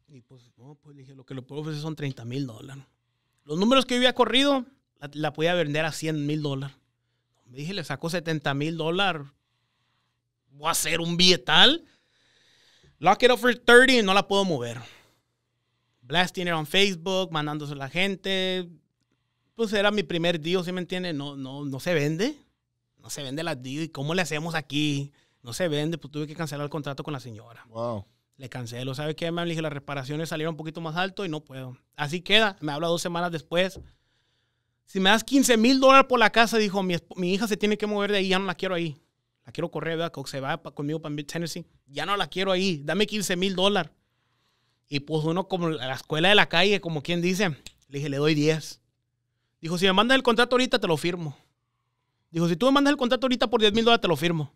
Y pues, pues dije, lo que le puedo ofrecer son 30 mil dólares. Los números que yo había corrido, la, podía vender a 100 mil dólares. Me dije, le saco 70 mil dólares. Voy a hacer un billetal. Lock it up for 30 y no la puedo mover. Blasting it on Facebook, mandándose a la gente. Pues era mi primer deal, ¿sí me entiende? No, no, no se vende. No se vende la deal. ¿Y cómo le hacemos aquí? no se vende, pues tuve que cancelar el contrato con la señora. Wow. Le cancelo, ¿sabe qué? Me dije, las reparaciones salieron un poquito más alto y no puedo. Así queda, me habla dos semanas después. Si me das 15 mil dólares por la casa, dijo, mi, hija se tiene que mover de ahí, ya no la quiero ahí. La quiero correr, ¿verdad? Que se va conmigo para Tennessee. Ya no la quiero ahí, dame 15 mil dólares. Y pues uno como a la escuela de la calle, como quien dice, le dije, le doy 10. Dijo, si me mandas el contrato ahorita, te lo firmo. Dijo, si tú me mandas el contrato ahorita por 10 mil dólares, te lo firmo.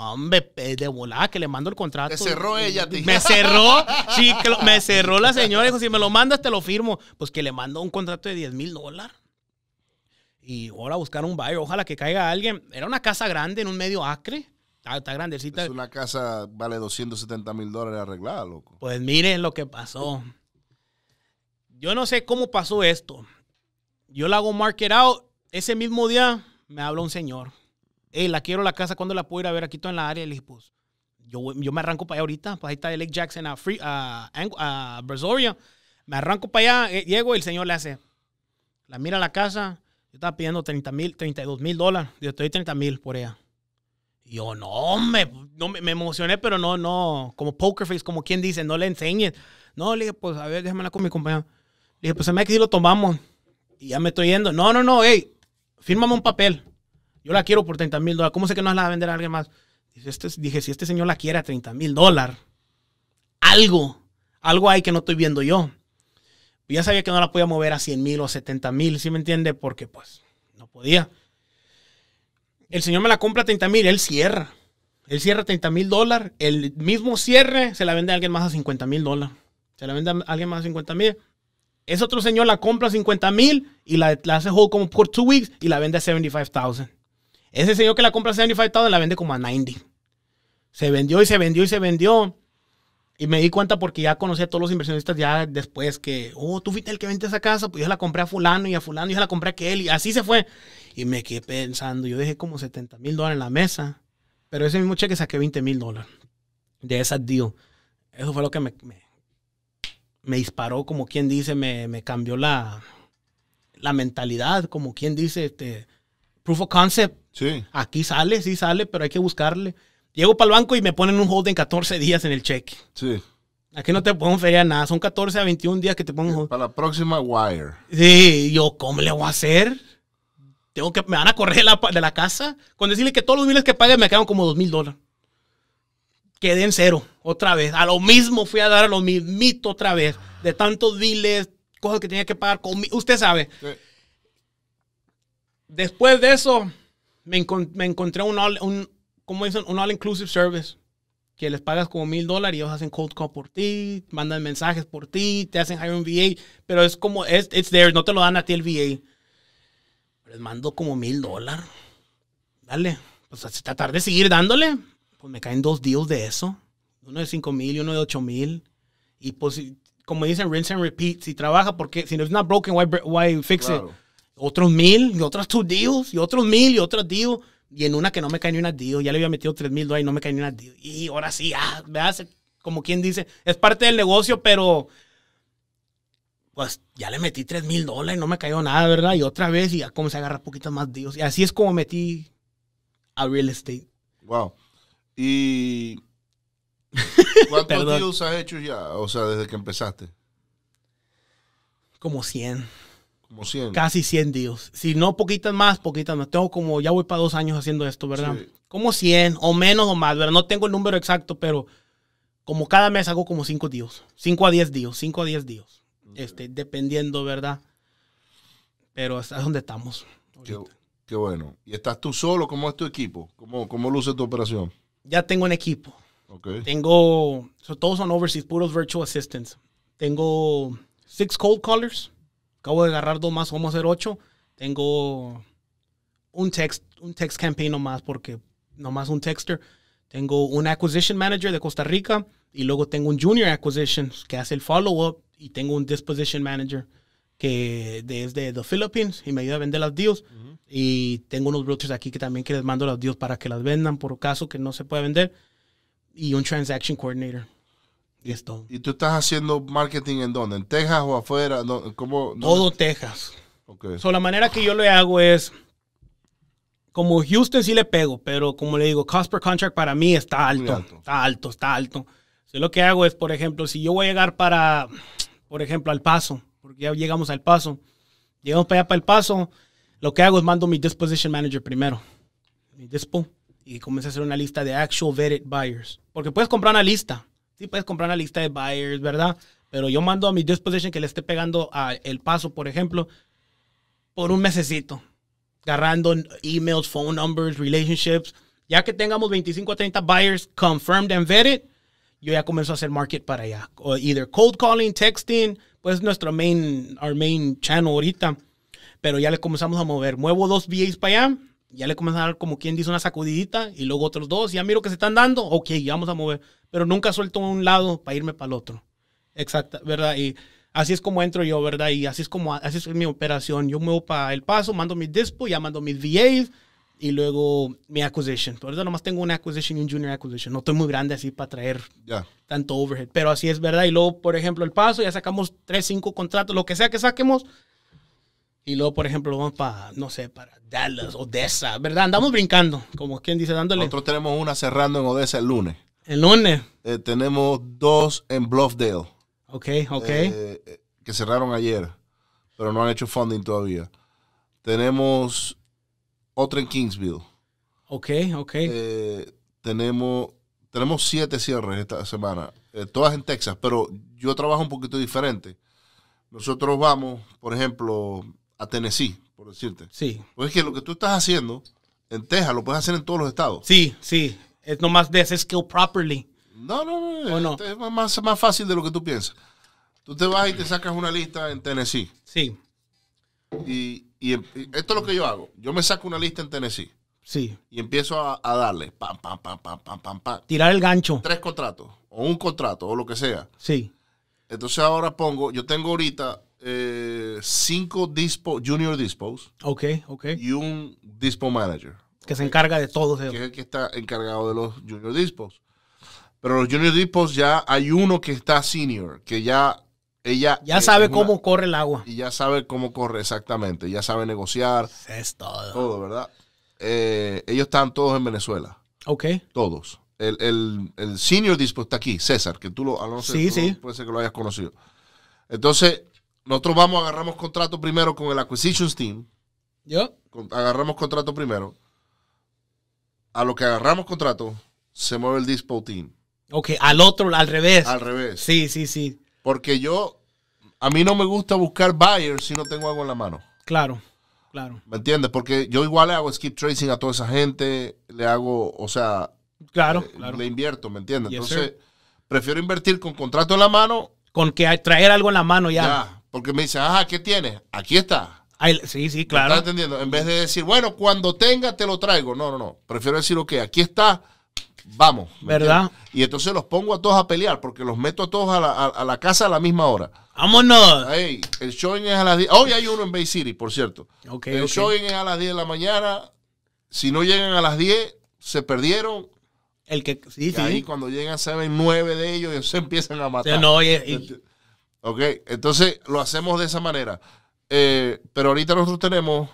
Hombre, de volada que le mando el contrato. Te cerró ella, tío. Me cerró, sí, me cerró la señora. Dijo, si me lo mandas, te lo firmo. Pues que le mando un contrato de 10 mil dólares. Y ahora buscar un buyer. Ojalá que caiga alguien. Era una casa grande en un medio acre. está
grandecita. Es una casa, vale 270 mil dólares arreglada, loco. Pues miren lo que
pasó. Yo no sé cómo pasó
esto. Yo la hago market out.
Ese mismo día me habla un señor hey, la quiero la casa, cuando la puedo ir a ver? Aquí todo en la área. Le dije, pues, yo, yo me arranco para allá ahorita, pues ahí está Lake Jackson a, a, a, Brazoria. Me arranco para allá, llego eh, y el señor le hace, la mira la casa, yo estaba pidiendo 30 mil, 32 mil dólares, yo estoy 30 mil por ella. yo, no, me, no, me emocioné, pero no, no, como poker face, como quien dice, no le enseñes. No, le dije, pues, a ver, déjamela con mi compañero. Le dije, pues, se me ha que lo tomamos. Y ya me estoy yendo. No, no, no, hey, fírmame un papel. Yo la quiero por 30 mil dólares. ¿Cómo sé que no la va a vender a alguien más? Este dije, si este señor la quiere a 30 mil dólares, algo, algo hay que no estoy viendo yo. Ya sabía que no la podía mover a 100 mil o 70 mil, ¿sí me entiende? Porque pues no podía. El señor me la compra a 30 mil, él cierra. Él cierra 30 mil dólares, el mismo cierre se la vende a alguien más a 50 mil dólares. Se la vende a alguien más a 50 mil. Ese otro señor la compra a 50 mil y la, hace hold como por two weeks y la vende a 75,000. Ese señor que la compra a 75 todo la vende como a 90. Se vendió y se vendió y se vendió. Y me di cuenta porque ya conocí a todos los inversionistas ya después que, oh, tú fuiste el que vende esa casa, pues yo la compré a fulano y a fulano y yo la compré a aquel y así se fue. Y me quedé pensando, yo dejé como 70 mil dólares en la mesa, pero ese mismo cheque saqué 20 mil dólares de esa deal. Eso fue lo que me, me, disparó, como quien dice, me, me cambió la, la mentalidad, como quien dice, este, proof of concept. Sí. Aquí sale, sí sale, pero hay que buscarle. Llego para el banco y me ponen un hold en 14 días en el cheque. Sí. Aquí no te ponen feria, nada. Son 14 a 21 días que te ponen hold. Para la próxima wire. Sí, yo, ¿cómo le voy a hacer? Tengo que, me van a correr de la casa. Con decirle que todos los miles que pague me quedan como 2 mil dólares. Quedé en cero, otra vez. A lo mismo fui a dar a lo mismito otra vez. De tantos miles, cosas que tenía que pagar. Con, usted sabe. Sí después de eso, me, encontré un, all, un, ¿cómo dicen? un all inclusive service que les pagas como mil dólares y ellos hacen cold call por ti, mandan mensajes por ti, te hacen hire un VA, pero es como, es it's there, no te lo dan a ti el VA. Les mando como mil dólares. Dale, pues a tratar de seguir dándole, pues me caen dos deals de eso. Uno de cinco mil y uno de ocho mil. Y pues, como dicen, rinse and repeat, si trabaja, porque si no es una broken, why, why fix it? otros mil, y otros tus deals, y otros mil, y otros deals. Y en una que no me cae ni una deal, ya le había metido tres mil dólares y no me cae ni una deal. Y ahora sí, ah, como quien dice, es parte del negocio, pero pues ya le metí tres mil dólares y no me cayó nada, ¿verdad? Y otra vez y ya como se agarra poquito más deals. Y así es como metí a real estate.
Wow. Y... ¿Cuántos deals has hecho ya? O sea, desde que empezaste.
Como 100. Casi 100 días. Si no, poquitas más, poquitas más. Tengo como, ya voy para dos años haciendo esto, ¿verdad? Como 100 o menos o más, ¿verdad? No tengo el número exacto, pero como cada mes hago como 5 días. 5 a 10 días, 5 a 10 días. Este, dependiendo, ¿verdad? Pero hasta donde estamos.
Qué, bueno. ¿Y estás tú solo? ¿Cómo es tu equipo? ¿Cómo, cómo luce tu operación?
Ya tengo un equipo. Okay. Tengo, todos son overseas, puros virtual assistants. Tengo six cold callers Acabo de agarrar dos más, vamos a hacer ocho. Tengo un text, un text campaign nomás, porque nomás un texter. Tengo un acquisition manager de Costa Rica y luego tengo un junior acquisition que hace el follow-up y tengo un disposition manager que desde The Philippines y me ayuda a vender las deals. Y tengo unos brokers aquí que también que les mando las deals para que las vendan por caso que no se pueda vender. Y un
transaction coordinator. Y ¿Y tú estás haciendo marketing en dónde? ¿En Texas o afuera? ¿Cómo, Todo Texas. Okay. la manera que yo lo hago
es, como Houston sí le pego, pero como le digo, cost per contract para mí está alto, alto. está alto, está alto. lo que hago es, por ejemplo, si yo voy a llegar para, por ejemplo, al paso, porque ya llegamos al paso, llegamos para allá para el paso, lo que hago es mando mi disposition manager primero, mi dispo, y comencé a hacer una lista de actual vetted buyers, porque puedes comprar una lista, sí puedes comprar una lista de buyers, ¿verdad? Pero yo mando a mi disposition que le esté pegando a el paso, por ejemplo, por un mesecito, agarrando emails, phone numbers, relationships. Ya que tengamos 25 o 30 buyers confirmed and vetted, yo ya comienzo a hacer market para allá. O either cold calling, texting, pues nuestro main, our main channel ahorita. Pero ya le comenzamos a mover. Muevo dos VAs para allá, ya le comienzan a dar como quien dice una sacudidita y luego otros dos, ya miro que se están dando, ok, vamos a mover, pero nunca suelto a un lado para irme para el otro. Exacto, ¿verdad? Y así es como entro yo, ¿verdad? Y así es como, así es mi operación. Yo muevo para el paso, mando mi dispo, ya mando mis VAs y luego mi acquisition. Por eso nomás tengo una acquisition y un junior acquisition. No estoy muy grande así para traer tanto overhead, pero así es, ¿verdad? Y luego, por ejemplo, el paso, ya sacamos tres, cinco contratos, lo que sea que saquemos, y luego, por ejemplo, vamos para, no sé, para
Dallas, Odessa, ¿verdad? Andamos brincando, como quien dice, dándole. Nosotros tenemos una cerrando en Odessa el lunes. El lunes. Eh, tenemos dos en Bluffdale. Ok, ok. Eh, eh, que cerraron ayer, pero no han hecho funding todavía. Tenemos otra en Kingsville. Ok, ok. tenemos, tenemos siete cierres esta semana, todas en Texas, pero yo trabajo un poquito diferente. Nosotros vamos, por ejemplo, a Tennessee, por decirte. Sí. Porque que lo que tú estás haciendo en Texas lo puedes hacer en todos los estados. Sí, sí. Es nomás de hacer skill properly. No, no, no. no? Este es más, más fácil de lo que tú piensas. Tú te vas y te sacas una lista en Tennessee. Sí. Em, y, esto es lo que yo hago. Yo me saco una lista en Tennessee. Sí. Y empiezo a, a darle. Pam, pam, pam, pam, pam, pam, pam. Tirar
el gancho. Tres
contratos. O un contrato, o lo que sea. Sí. Entonces ahora pongo, yo tengo ahorita eh, cinco dispo, junior dispos. Ok, ok. Y un dispo manager. Que se encarga de todos ellos. Que es el que está encargado de los junior dispos. Pero los junior dispos ya hay uno que está senior, que ya ella ya sabe cómo corre el agua. Y ya sabe cómo corre exactamente, ya sabe negociar. Es todo. ¿verdad? Eh, ellos están todos en Venezuela. Ok. Todos. El, senior dispo está aquí, César, que tú lo, A sí, puede ser que lo hayas conocido. Entonces, nosotros vamos, agarramos contrato primero con el Acquisitions Team. ¿Yo? agarramos contrato primero. A lo que agarramos contrato, se mueve el Dispo Team. Ok, al otro, al revés. Al revés. Sí, sí, sí. Porque yo, a mí no me gusta buscar buyers si no tengo algo en la mano. Claro, claro. ¿Me entiendes? Porque yo igual le hago skip tracing a toda esa gente, le hago, o sea... Claro, eh, claro. Le invierto, ¿me entiendes? Entonces, prefiero invertir con contrato en la mano. Con que traer algo en la mano Ya, porque me dicen, ajá, ¿qué tienes? Aquí está. sí, sí, claro. ¿Estás entendiendo? En vez de decir, bueno, cuando tenga te lo traigo. No, no, no. Prefiero decir, que aquí está, vamos. ¿Verdad? Y entonces los pongo a todos a pelear porque los meto a todos a la, casa a la misma hora. ¡Vámonos! Ahí, el showing es a las 10. Hoy hay uno en Bay City, por cierto. Okay, el showing es a las 10 de la mañana. Si no llegan a las 10, se perdieron. El que, sí, sí. Ahí cuando llegan, saben nueve de ellos y se empiezan a matar. no, y ¿Ok? Entonces lo hacemos de esa manera. Eh, pero ahorita nosotros tenemos,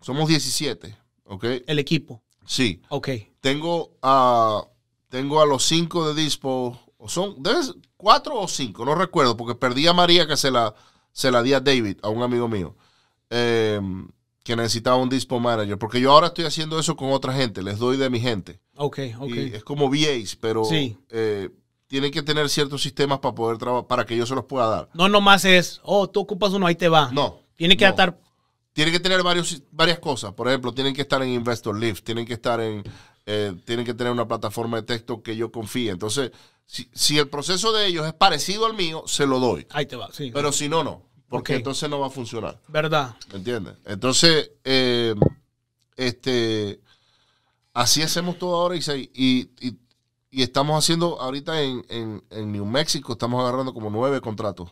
somos 17, ¿ok? El equipo. Sí. Ok. Tengo a, tengo a los cinco de Dispo, son, debes, cuatro o cinco, no recuerdo, porque perdí a María que se la, se la di a David, a un amigo mío, em, que necesitaba un Dispo Manager, porque yo ahora estoy haciendo eso con otra gente, les doy de mi gente. Ok, ok. Y es como VAs, pero sí. Eh, tienen que tener ciertos sistemas para poder trabajar, para que yo se los pueda dar.
No nomás es, oh, tú ocupas uno, ahí te va. No. Tiene que estar.
Tiene que tener varios, varias cosas. Por ejemplo, tienen que estar en Investor Lift, tienen que estar en. Eh, tienen que tener una plataforma de texto que yo confíe. Entonces, si, el proceso de ellos es parecido al mío, se lo doy. Ahí te va, sí. Pero si no, no. Porque entonces no va a funcionar. ¿Verdad? ¿Me entiendes? Entonces, eh, este. Así hacemos todo ahora, y, y, y y estamos haciendo ahorita en, en, en New Mexico, estamos agarrando como nueve contratos.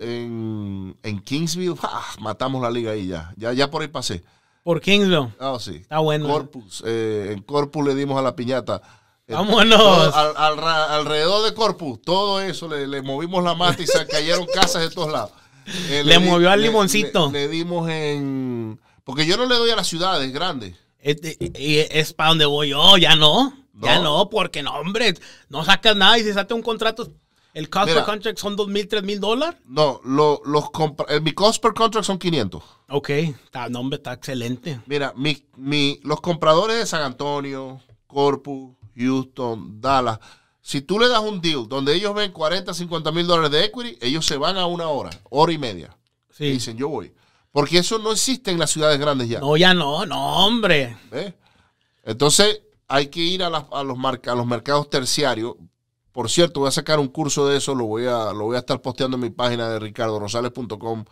En, en, Kingsville, matamos la liga ahí ya. Ya, por ahí pasé. Por Kingsville. Ah, sí. Está bueno. Corpus. Eh, en Corpus le dimos a la piñata. Eh, Vámonos. alrededor de Corpus, todo eso, le, movimos la mata y se cayeron casas de todos lados. Eh, le, movió al limoncito. le, dimos en. Porque yo no le doy a las ciudades grandes y es, para donde voy yo, ya no. Ya no,
porque no, hombre, no sacas nada y si sacas un contrato, el cost per contract son dos mil, tres mil
dólares. No, los eh, mi cost per contract son 500. Ok, está, hombre, está excelente. Mira, mi, mi, los compradores de San Antonio, Corpus, Houston, Dallas, si tú le das un deal donde ellos ven 40, 50 mil dólares de equity, ellos se van a una hora, hora y media. Y dicen, yo voy. Porque eso no existe en las ciudades grandes ya. No, ya no, no, hombre. ¿Eh? Entonces, hay que ir a, los los mercados terciarios. Por cierto, voy a sacar un curso de eso, lo voy a, lo voy a estar posteando en mi página de ricardorosales.com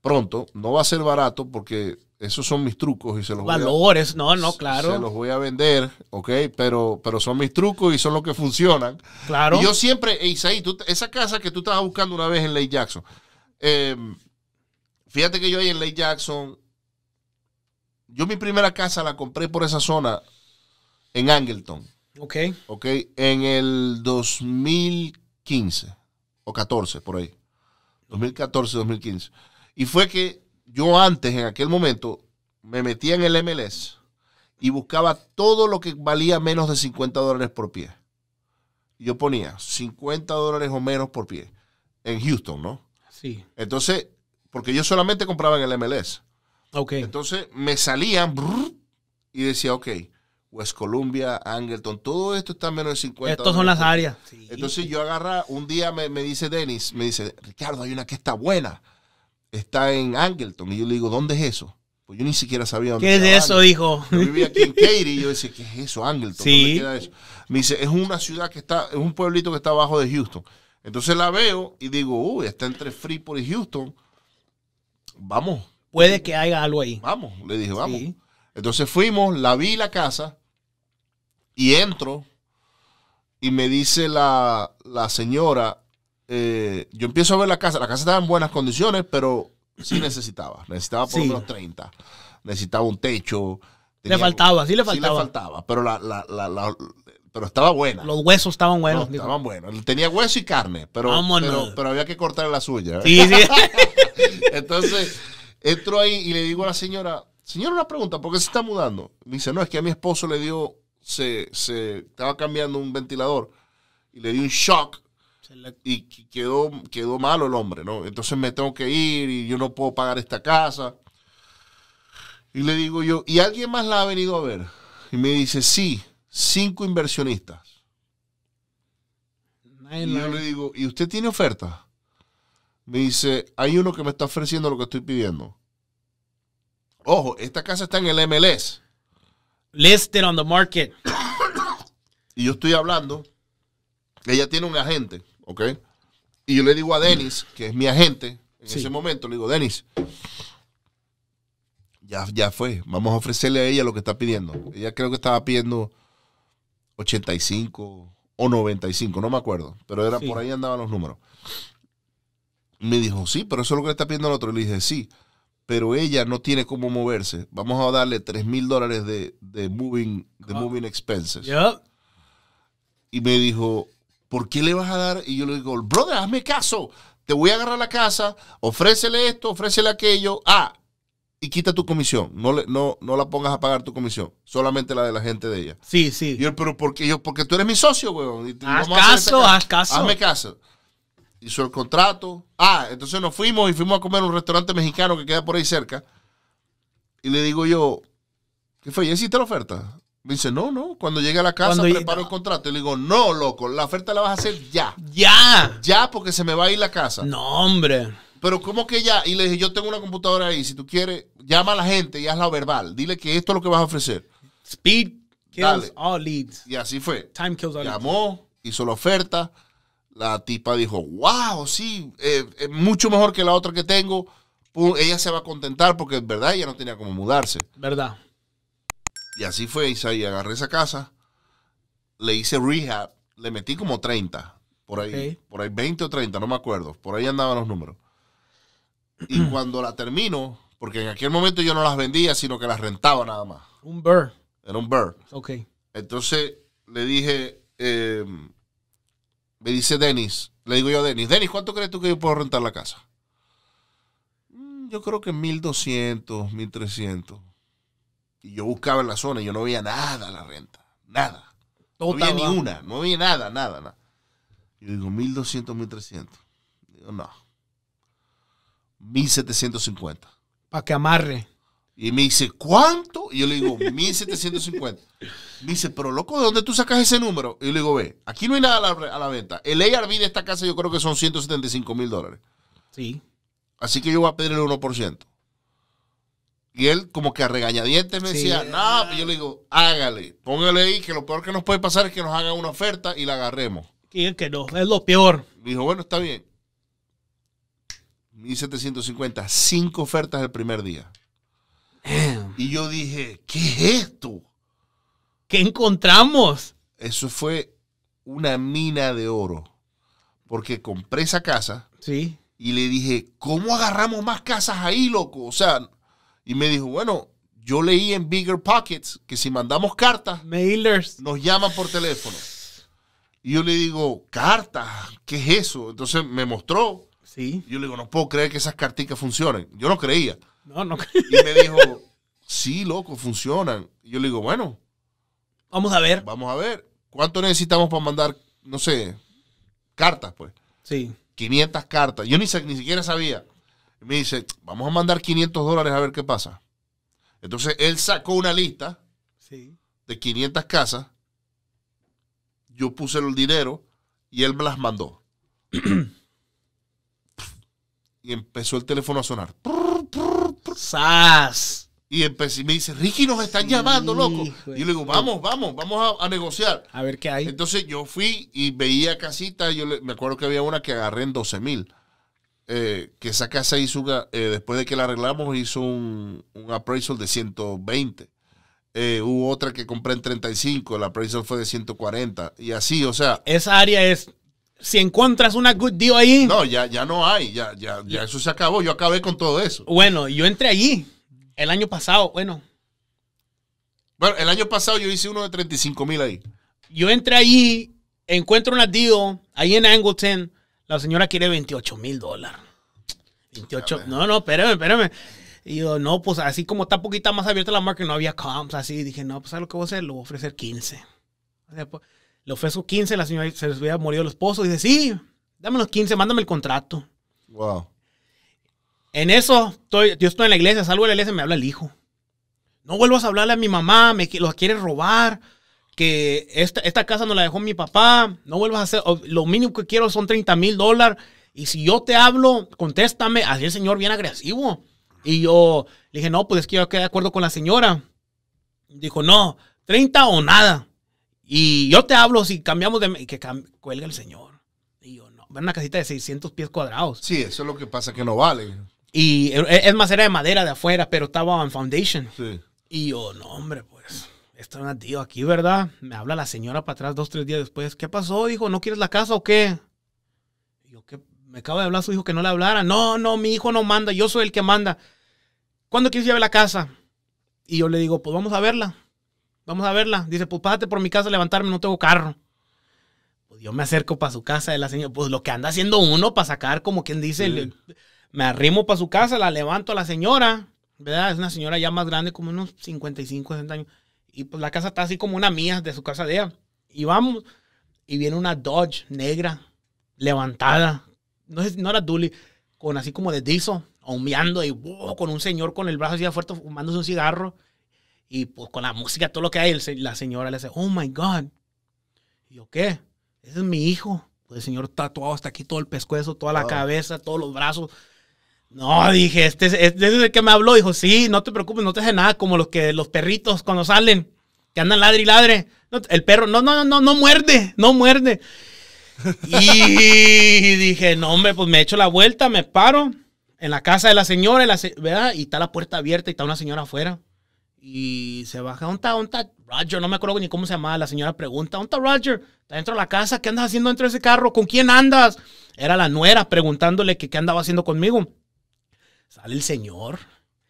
pronto. No va a ser barato porque esos son mis trucos y se los Valores, voy
a, no, no, claro. Se los
voy a vender, ¿ok? Pero, pero son mis trucos y son los que funcionan. Claro. yo siempre, Isaí, esa casa que tú estabas buscando una vez en Lake Jackson, eh, Fíjate que yo ahí en Lake Jackson, yo mi primera casa la compré por esa zona en Angleton. Ok. Ok, en el 2015 o 14, por ahí. 2014, 2015. Y fue que yo antes, en aquel momento, me metía en el MLS y buscaba todo lo que valía menos de 50 dólares por pie. Yo ponía 50 dólares o menos por pie en Houston, ¿no? Sí. Entonces, porque yo solamente compraba en el MLS. Okay. Entonces me salían y decía, ok, West Columbia, Angleton, todo esto está menos de 50. Estos son las áreas. Entonces yo agarra, un día me, dice Dennis, me dice, Ricardo, hay una que está buena, está en Angleton. Y yo le digo, ¿dónde es eso? Pues yo ni siquiera sabía dónde ¿Qué es eso, hijo? dijo? Yo vivía aquí en Katy y yo decía, ¿qué es eso, Angleton? Sí. Queda eso? Me dice, es una ciudad que está, es un pueblito que está abajo de Houston. Entonces la veo y digo, uy, está entre Freeport y Houston vamos. Puede que haya algo ahí. Vamos, le dije, vamos. Entonces fuimos, la vi la casa y entro y me dice la, la señora, eh, yo empiezo a ver la casa, la casa estaba en buenas condiciones, pero sí necesitaba, necesitaba por lo 30, necesitaba un techo. le faltaba, sí le faltaba. Sí le faltaba, pero, la, la, la, pero estaba buena. Los huesos estaban buenos. estaban buenos. Tenía hueso y carne, pero, pero, pero, había que cortar la suya. ¿eh? Sí, sí. Entonces, entro ahí y le digo a la señora, señora, una pregunta, ¿por qué se está mudando? Me dice, no, es que a mi esposo le dio, se, estaba cambiando un ventilador y le dio un shock y quedó, quedó malo el hombre, ¿no? Entonces me tengo que ir y yo no puedo pagar esta casa. Y le digo yo, ¿y alguien más la ha venido a ver? Y me dice, sí, cinco inversionistas. y yo le digo, ¿y usted tiene oferta? me dice, hay uno que me está ofreciendo lo que estoy pidiendo. Ojo, esta casa está en el MLS. Listed on the market. y yo estoy hablando, ella tiene un agente, ¿ok? Y yo le digo a Dennis, que es mi agente, en ese momento le digo, Dennis, ya, ya fue, vamos a ofrecerle a ella lo que está pidiendo. Ella creo que estaba pidiendo 85 o 95, no me acuerdo, pero era por ahí andaban los números. Me dijo, sí, pero eso es lo que le está pidiendo el otro. Le dije, sí, pero ella no tiene cómo moverse. Vamos a darle 3 mil dólares de, moving, de moving expenses. Y me dijo, ¿por qué le vas a dar? Y yo le digo, brother, hazme caso. Te voy a agarrar la casa, ofrécele esto, ofrécele aquello. Ah, y quita tu comisión. No, le, no, no la pongas a pagar tu comisión. Solamente la de la gente de ella. Sí, sí. Y yo, pero porque yo, porque tú eres mi socio, weón. haz caso, haz caso. Hazme caso hizo el contrato. Ah, entonces nos fuimos y fuimos a comer a un restaurante mexicano que queda por ahí cerca. Y le digo yo, ¿qué fue? ¿Ya hiciste la oferta? Me dice, no, no, cuando llegue a la casa preparo el contrato. Y le digo, no, loco, la oferta la vas a hacer ya. Ya. Ya, porque se me va a ir la casa. No, hombre. Pero ¿cómo que ya? Y le dije, yo tengo una computadora ahí, si tú quieres, llama a la gente y hazla verbal. Dile que esto es lo que vas a ofrecer. Speed kills all leads. Y así fue. Time kills all Llamó, hizo la oferta la tipa dijo, wow, sí, eh, es mucho mejor que la otra que tengo. ella se va a contentar porque es verdad, ella no tenía como mudarse. Verdad. Y así fue, y Agarré esa casa, le hice rehab, le metí como 30, por ahí, por ahí 20 o 30, no me acuerdo. Por ahí andaban los números. Y cuando la termino, porque en aquel momento yo no las vendía, sino que las rentaba nada más. Un bird. Era un bird. Ok. Entonces le dije, em, me dice Denis, le digo yo a Denis, Denis, ¿cuánto crees tú que yo puedo rentar la casa? Mm, yo creo que 1200, 1300. Y yo buscaba en la zona y yo no veía nada a la renta, nada. no veía ni una, no veía nada, nada, nada. Y yo digo 1200, 1300. Digo, no. 1750.
Para que amarre.
Y me dice, ¿cuánto? Y yo le digo, 1750. Me dice, pero loco, ¿de dónde tú sacas ese número? Y yo le digo, ve, aquí no hay nada a la, venta. El ARB de esta casa yo creo que son 175 mil dólares. Sí. Así que yo voy a pedir el 1%. Y él como que a regañadientes me decía, no, pues yo le digo, hágale, póngale ahí, que lo peor que nos puede pasar es que nos hagan una oferta y la agarremos. Y que no, es lo peor. Me dijo, bueno, está bien. 1750, cinco ofertas el primer día. Y yo dije, ¿qué es esto? ¿Qué encontramos? Eso fue una mina de oro. Porque compré esa casa. Sí. Y le dije, ¿cómo agarramos más casas ahí, loco? O sea, y me dijo, bueno, yo leí en Bigger Pockets que si mandamos cartas, Mailers. nos llaman por teléfono. Y yo le digo, ¿cartas? ¿Qué es eso? Entonces me mostró. Sí. yo le digo, no puedo creer que esas carticas funcionen. Yo no creía. Y me dijo, sí, loco, funcionan. Y yo le digo, bueno. Vamos a ver. Vamos a ver. ¿Cuánto necesitamos para mandar, no sé, cartas, pues? Sí. 500 cartas. Yo ni, siquiera sabía. me dice, vamos a mandar 500 dólares a ver qué pasa. Entonces él sacó una lista de 500 casas. Yo puse el dinero y él me las mandó. y empezó el teléfono a sonar. Y empecé, me dice, Ricky, nos están llamando, loco. y yo le digo, vamos, vamos, vamos a, negociar. A ver qué hay. Entonces yo fui y veía casitas. Yo me acuerdo que había una que agarré en 12 mil. Eh, que esa casa hizo, eh, después de que la arreglamos, hizo un, un appraisal de 120. Eh, hubo otra que compré en 35, el appraisal fue de 140. Y así, o sea. Esa área es si encuentras una good deal ahí. No, ya, ya no hay, ya, ya, ya eso se acabó, yo acabé con todo eso. Bueno, yo entré allí el año pasado, bueno. Bueno, el año pasado yo hice uno de 35 mil ahí. Yo entré
allí, encuentro una deal ahí en Angleton, la señora quiere 28 mil dólares. 28, no, no, espérame, espérame. Y yo, no, pues así como está poquita más abierta la marca, no había comps, así dije, no, pues a lo que voy a hacer, lo voy a ofrecer 15. O pues, le ofrezco 15, la señora se les hubiera morido el esposo. Y dice, sí, dame los 15, mándame el contrato. Wow. En eso, estoy, yo estoy en la iglesia, salgo de la iglesia y me habla el hijo. No vuelvas a hablarle a mi mamá, me lo quiere robar, que esta, esta casa no la dejó mi papá, no vuelvas a hacer, lo mínimo que quiero son 30 mil dólares. Y si yo te hablo, contéstame. Así el señor bien agresivo. Y yo le dije, no, pues es que yo quedé de acuerdo con la señora. Dijo, no, 30 o nada. Y yo te hablo, si cambiamos de... Que cuelga el señor. Y yo, no, una casita de 600 pies cuadrados. Sí, eso es lo que pasa, que no vale. Y er, er, es más, era de madera de afuera, pero estaba en foundation. Sí. Y yo, no, hombre, pues, es un tío aquí, ¿verdad? Me habla la señora para atrás dos, tres días después. ¿Qué pasó? hijo? ¿no quieres la casa o qué? Y yo, ¿qué? Me acaba de hablar su hijo que no le hablara. No, no, mi hijo no manda, yo soy el que manda. ¿Cuándo quieres llevar la casa? Y yo le digo, pues vamos a verla vamos a verla. Dice, pues pásate por mi casa a levantarme, no tengo carro. Pues yo me acerco para su casa de la señora. Pues lo que anda haciendo uno para sacar, como quien dice, me arrimo para su casa, la levanto a la señora. ¿Verdad? Es una señora ya más grande, como unos 55, 60 años. Y pues la casa está así como una mía de su casa de ella. Y vamos, y viene una Dodge negra, levantada. No, era Dully, con así como de diesel, humeando y con un señor con el brazo así de fuerte fumándose un cigarro. Y pues con la música, todo lo que hay, la señora le dice, oh my God. Y yo, ¿qué? Ese es mi hijo. Pues el señor tatuado hasta aquí, todo el pescuezo, toda la cabeza, todos los brazos. No, dije, este, desde este es el que me habló. Dijo, sí, no te preocupes, no te hace nada, como los que los perritos cuando salen, que andan ladre y ladre. el perro, no, no, no, no, no muerde, no muerde. y dije, no, hombre, pues me echo la vuelta, me paro en la casa de la señora, la ¿verdad? Y está la puerta abierta y está una señora afuera. Y se baja, ¿dónde está, Roger? No me acuerdo ni cómo se llamaba. La señora pregunta, ¿dónde está Roger? Está dentro de la casa, ¿qué andas haciendo dentro de ese carro? ¿Con quién andas? Era la nuera preguntándole que qué andaba haciendo conmigo. Sale el señor,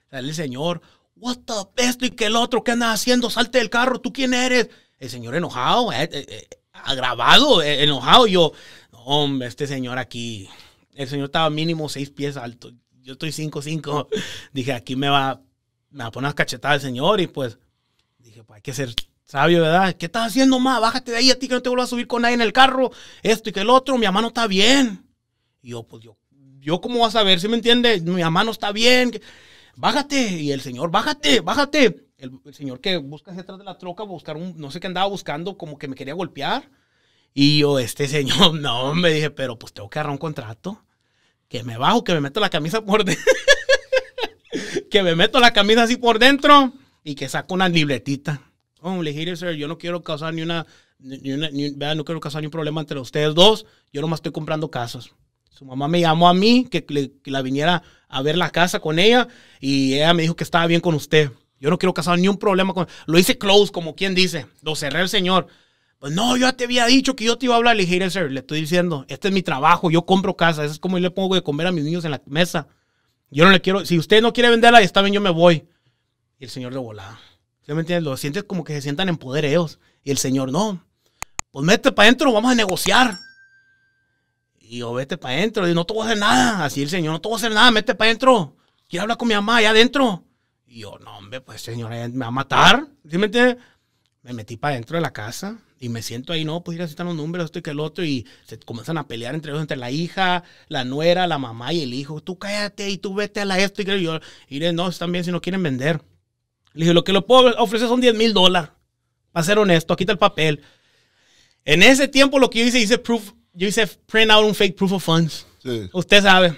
sale el señor, what the, esto y que el otro, ¿qué andas haciendo? Salte del carro, ¿tú quién eres? El señor enojado, eh, eh, eh, agravado, enojado. Yo, hombre, este señor aquí, el señor estaba mínimo seis pies alto. Yo estoy Cinco, cinco. Dije, aquí me va me va a poner unas cachetadas el señor y pues dije, pues hay que ser sabio, ¿verdad? ¿Qué estás haciendo, más? Bájate de ahí a ti que no te vuelvas a subir con nadie en el carro, esto y que el otro, mi mamá no está bien. Y yo, pues yo, yo cómo vas a ver, si me entiendes? Mi mamá no está bien, bájate. Y el señor, bájate, bájate. El, señor que busca hacia atrás de la troca, buscar un, no sé qué andaba buscando, como que me quería golpear. Y yo, este señor, no, me dije, pero pues tengo que agarrar un contrato. Que me bajo, que me meto la camisa por dentro. que me meto la camisa así por dentro y que saco una libretita. Oh, le dije, sir, yo no quiero causar ni una, ni no quiero causar ni un problema entre ustedes dos. Yo nomás estoy comprando casas. Su mamá me llamó a mí que, que la viniera a ver la casa con ella y ella me dijo que estaba bien con usted. Yo no quiero causar ni un problema con... Lo hice close, como quien dice. Lo cerré el señor. Pues no, yo ya te había dicho que yo te iba a hablar. Le dije, sir, le estoy diciendo, este es mi trabajo, yo compro casas. es como yo le pongo de comer a mis niños en la mesa. Yo no le quiero, si usted no quiere venderla, está bien, yo me voy. Y el señor de volada. ¿Sí me entiendes? Lo sientes como que se sientan en poder Y el señor, no. Pues mete para adentro, vamos a negociar. Y yo, vete para adentro. Y no te voy a hacer nada. Así el señor, no te voy a hacer nada, mete para adentro. Quiero hablar con mi mamá allá adentro. Y yo, no, hombre, pues señor, me va a matar. ¿Sí me entiende? Me metí para adentro de la casa y me siento ahí, no, pues a están los números, esto y que el otro, y se comienzan a pelear entre ellos, entre la hija, la nuera, la mamá y el hijo. Tú cállate y tú vete a la esto y que yo. Y no, están bien si no quieren vender. Le dije, lo que lo puedo ofrecer son 10 mil dólares. Para ser honesto, aquí está el papel. En ese tiempo lo que yo hice, hice proof, yo hice print out un fake proof of funds. Usted sabe.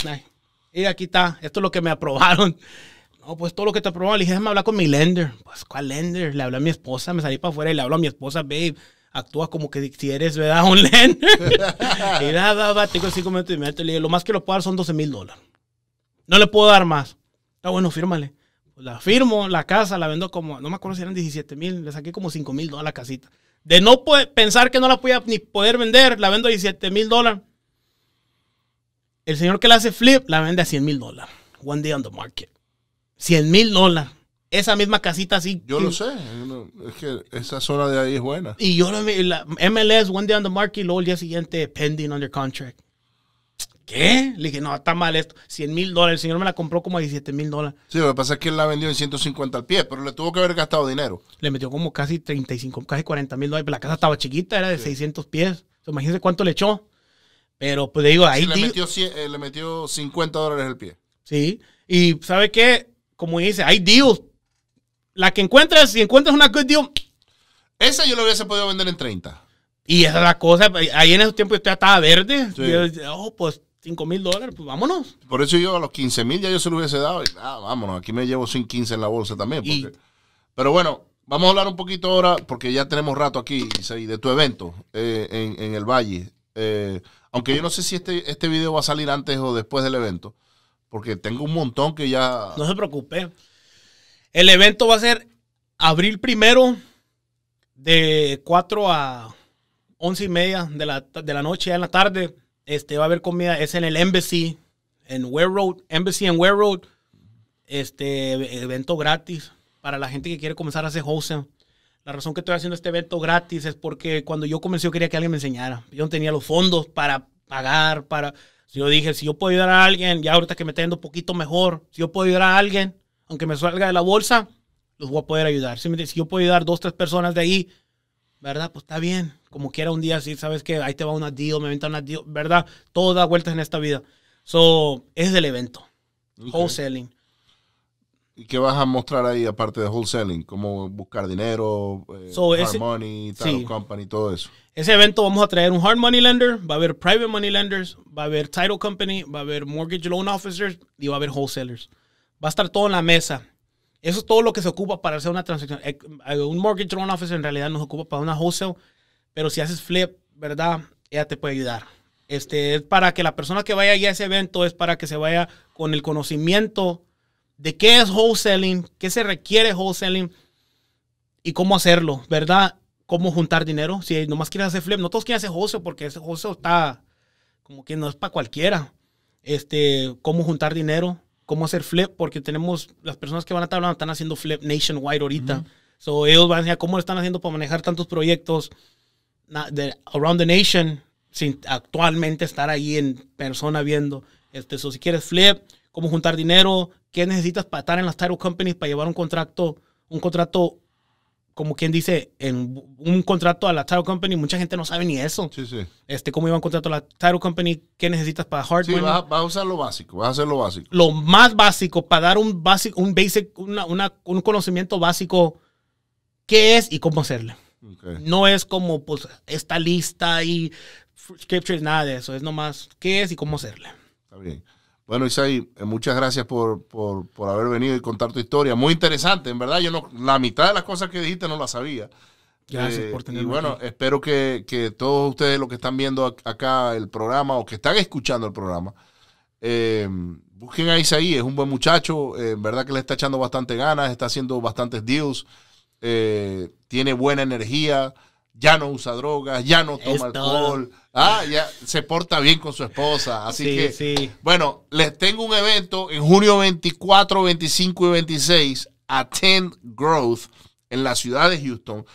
y aquí está, esto es lo que me aprobaron. No, pues todo lo que te aprobaron. Le dije, déjame hablar con mi lender. Pues, ¿cuál lender? Le hablé a mi esposa, me salí para afuera y le hablo a mi esposa, babe actúa como que si eres, ¿verdad? Un Len. y nada va, tengo cinco minutos y me Le digo, lo más que lo puedo dar son 12 mil dólares. No le puedo dar más. Ah, bueno, fírmale. Pues la firmo, la casa, la vendo como, no me acuerdo si eran 17 mil, le saqué como 5 mil dólares la casita. De no pensar que no la podía ni poder vender, la vendo a 17 mil dólares. El señor que la hace flip, la vende a 100 mil dólares. One day on the market. 100 mil dólares esa misma
casita así. Yo lo sé, es que esa zona de ahí es buena. Y yo
la MLS
one day on the market y
luego el día siguiente pending under contract. ¿Qué? Le dije, no, está mal esto. 100 mil dólares. El señor me la compró como a 17 mil dólares. Sí,
lo que pasa es que él la vendió en
150 al pie, pero le tuvo que haber gastado dinero. Le metió como casi 35, casi 40 mil dólares. Pero La casa estaba chiquita, era de 600 pies. Imagínense cuánto le echó. Pero pues digo, ahí. Eh, le, metió
le metió 50 dólares al pie. Sí. Y ¿sabe qué?
Como dice, hay deals la que encuentras, si encuentras una good Esa yo la hubiese podido vender en 30. Y
esa es la cosa. Ahí en esos tiempos yo estaba verde.
oh, pues 5 mil dólares, pues vámonos.
Por eso yo a los 15 mil ya yo se lo hubiese dado. Y, ah, vámonos, aquí me llevo sin 15 en la bolsa también. pero bueno, vamos a hablar un poquito ahora, porque ya tenemos rato aquí, de tu evento eh, en, el Valle. Eh, aunque yo no sé si este, este video va a salir antes o después del evento, porque tengo un montón que ya... No se preocupe. El evento va a
ser abril primero de 4 a 11 y media de la, noche, ya en la tarde. Este, va a haber comida, es en el Embassy, en Ware Road, Embassy en Ware Road. Este evento gratis para la gente que quiere comenzar a hacer hosting. La razón que estoy haciendo este evento gratis es porque cuando yo comencé yo quería que alguien me enseñara. Yo no tenía los fondos para pagar, para... Yo dije, si yo puedo ayudar a alguien, ya ahorita que me está un poquito mejor, si yo puedo ayudar a alguien, aunque me salga de la bolsa, los voy a poder ayudar. Si, me, yo puedo ayudar dos, tres personas de ahí, ¿verdad? Pues está bien. Como quiera un día así, ¿sabes que Ahí te va una deal, me venta un deal, ¿verdad? Todo da vueltas en esta vida. So,
es del evento. Wholesaling. ¿Y qué vas a mostrar ahí aparte de wholesaling? ¿Cómo buscar dinero, eh, hard money, title company, todo eso? Ese
evento vamos a traer un hard money lender, va a haber private money lenders, va a haber title company, va a haber mortgage loan officers y va a haber wholesalers va a estar todo en la mesa. Eso es todo lo que se ocupa para hacer una transacción. Eh, eh, un mortgage loan officer en realidad nos ocupa para una wholesale, pero si haces flip, ¿verdad? Ella te puede ayudar. Este, es para que la persona que vaya a ese evento es para que se vaya con el conocimiento de qué es wholesaling, qué se requiere wholesaling y cómo hacerlo, ¿verdad? Cómo juntar dinero. Si nomás quieres hacer flip, no todos quieren hacer wholesale porque ese wholesale está como que no es para cualquiera. Este, cómo juntar dinero, cómo hacer flip, porque tenemos las personas que van a estar hablando están haciendo flip nationwide ahorita. So, ellos van a decir, cómo están haciendo para manejar tantos proyectos de, around the nation sin actualmente estar ahí en persona viendo. Este, so, si quieres flip, cómo juntar dinero, qué necesitas para estar en las title companies para llevar un contrato, un contrato como quien dice, en un contrato a la title company, mucha gente no sabe ni eso. Sí, sí. Este, cómo iba un contrato a la title company, qué necesitas para hardware. Sí, vas,
a, usar lo básico, vas a hacer lo básico.
Lo más básico, para dar un básico, un basic, una, un conocimiento básico, qué es y cómo hacerle. No es como, pues, esta lista y scriptures, nada de eso. Es nomás qué es y cómo hacerle.
Está bien. Bueno, Isaí, eh, muchas gracias por, haber venido y contar tu historia. Muy interesante, en verdad. Yo no, la mitad de las cosas que dijiste no las sabía. Gracias eh, por tenerme. Y bueno, espero que, todos ustedes los que están viendo acá el programa o que están escuchando el programa, eh, busquen a Isaí, es un buen muchacho, en verdad que le está echando bastante ganas, está haciendo bastantes deals, tiene buena energía, ya no usa drogas, ya no toma alcohol Ah, ya se porta bien con su esposa. Así que, bueno, les tengo un evento en junio 24, 25 y 26, Attend Growth, en la ciudad de Houston.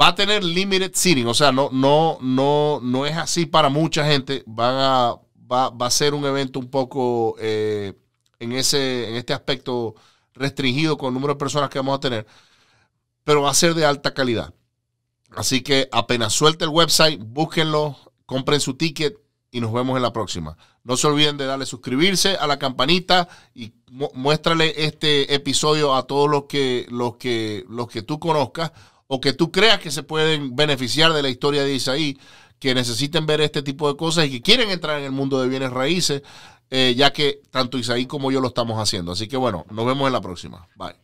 Va a tener limited seating, o sea, no, no, no, no es así para mucha gente. Van a, va, a ser un evento un poco eh, en, ese, en este aspecto restringido con el número de personas que vamos a tener, pero va a ser de alta calidad. Así que apenas suelte el website, búsquenlo, compren su ticket y nos vemos en la próxima. No se olviden de darle suscribirse a la campanita y muéstrale este episodio a todos los que, los que, los que tú conozcas o que tú creas que se pueden beneficiar de la historia de Isaí, que necesiten ver este tipo de cosas y que quieren entrar en el mundo de bienes raíces, eh, ya que tanto Isaí como yo lo estamos haciendo. Así que bueno, nos vemos en la próxima. Bye.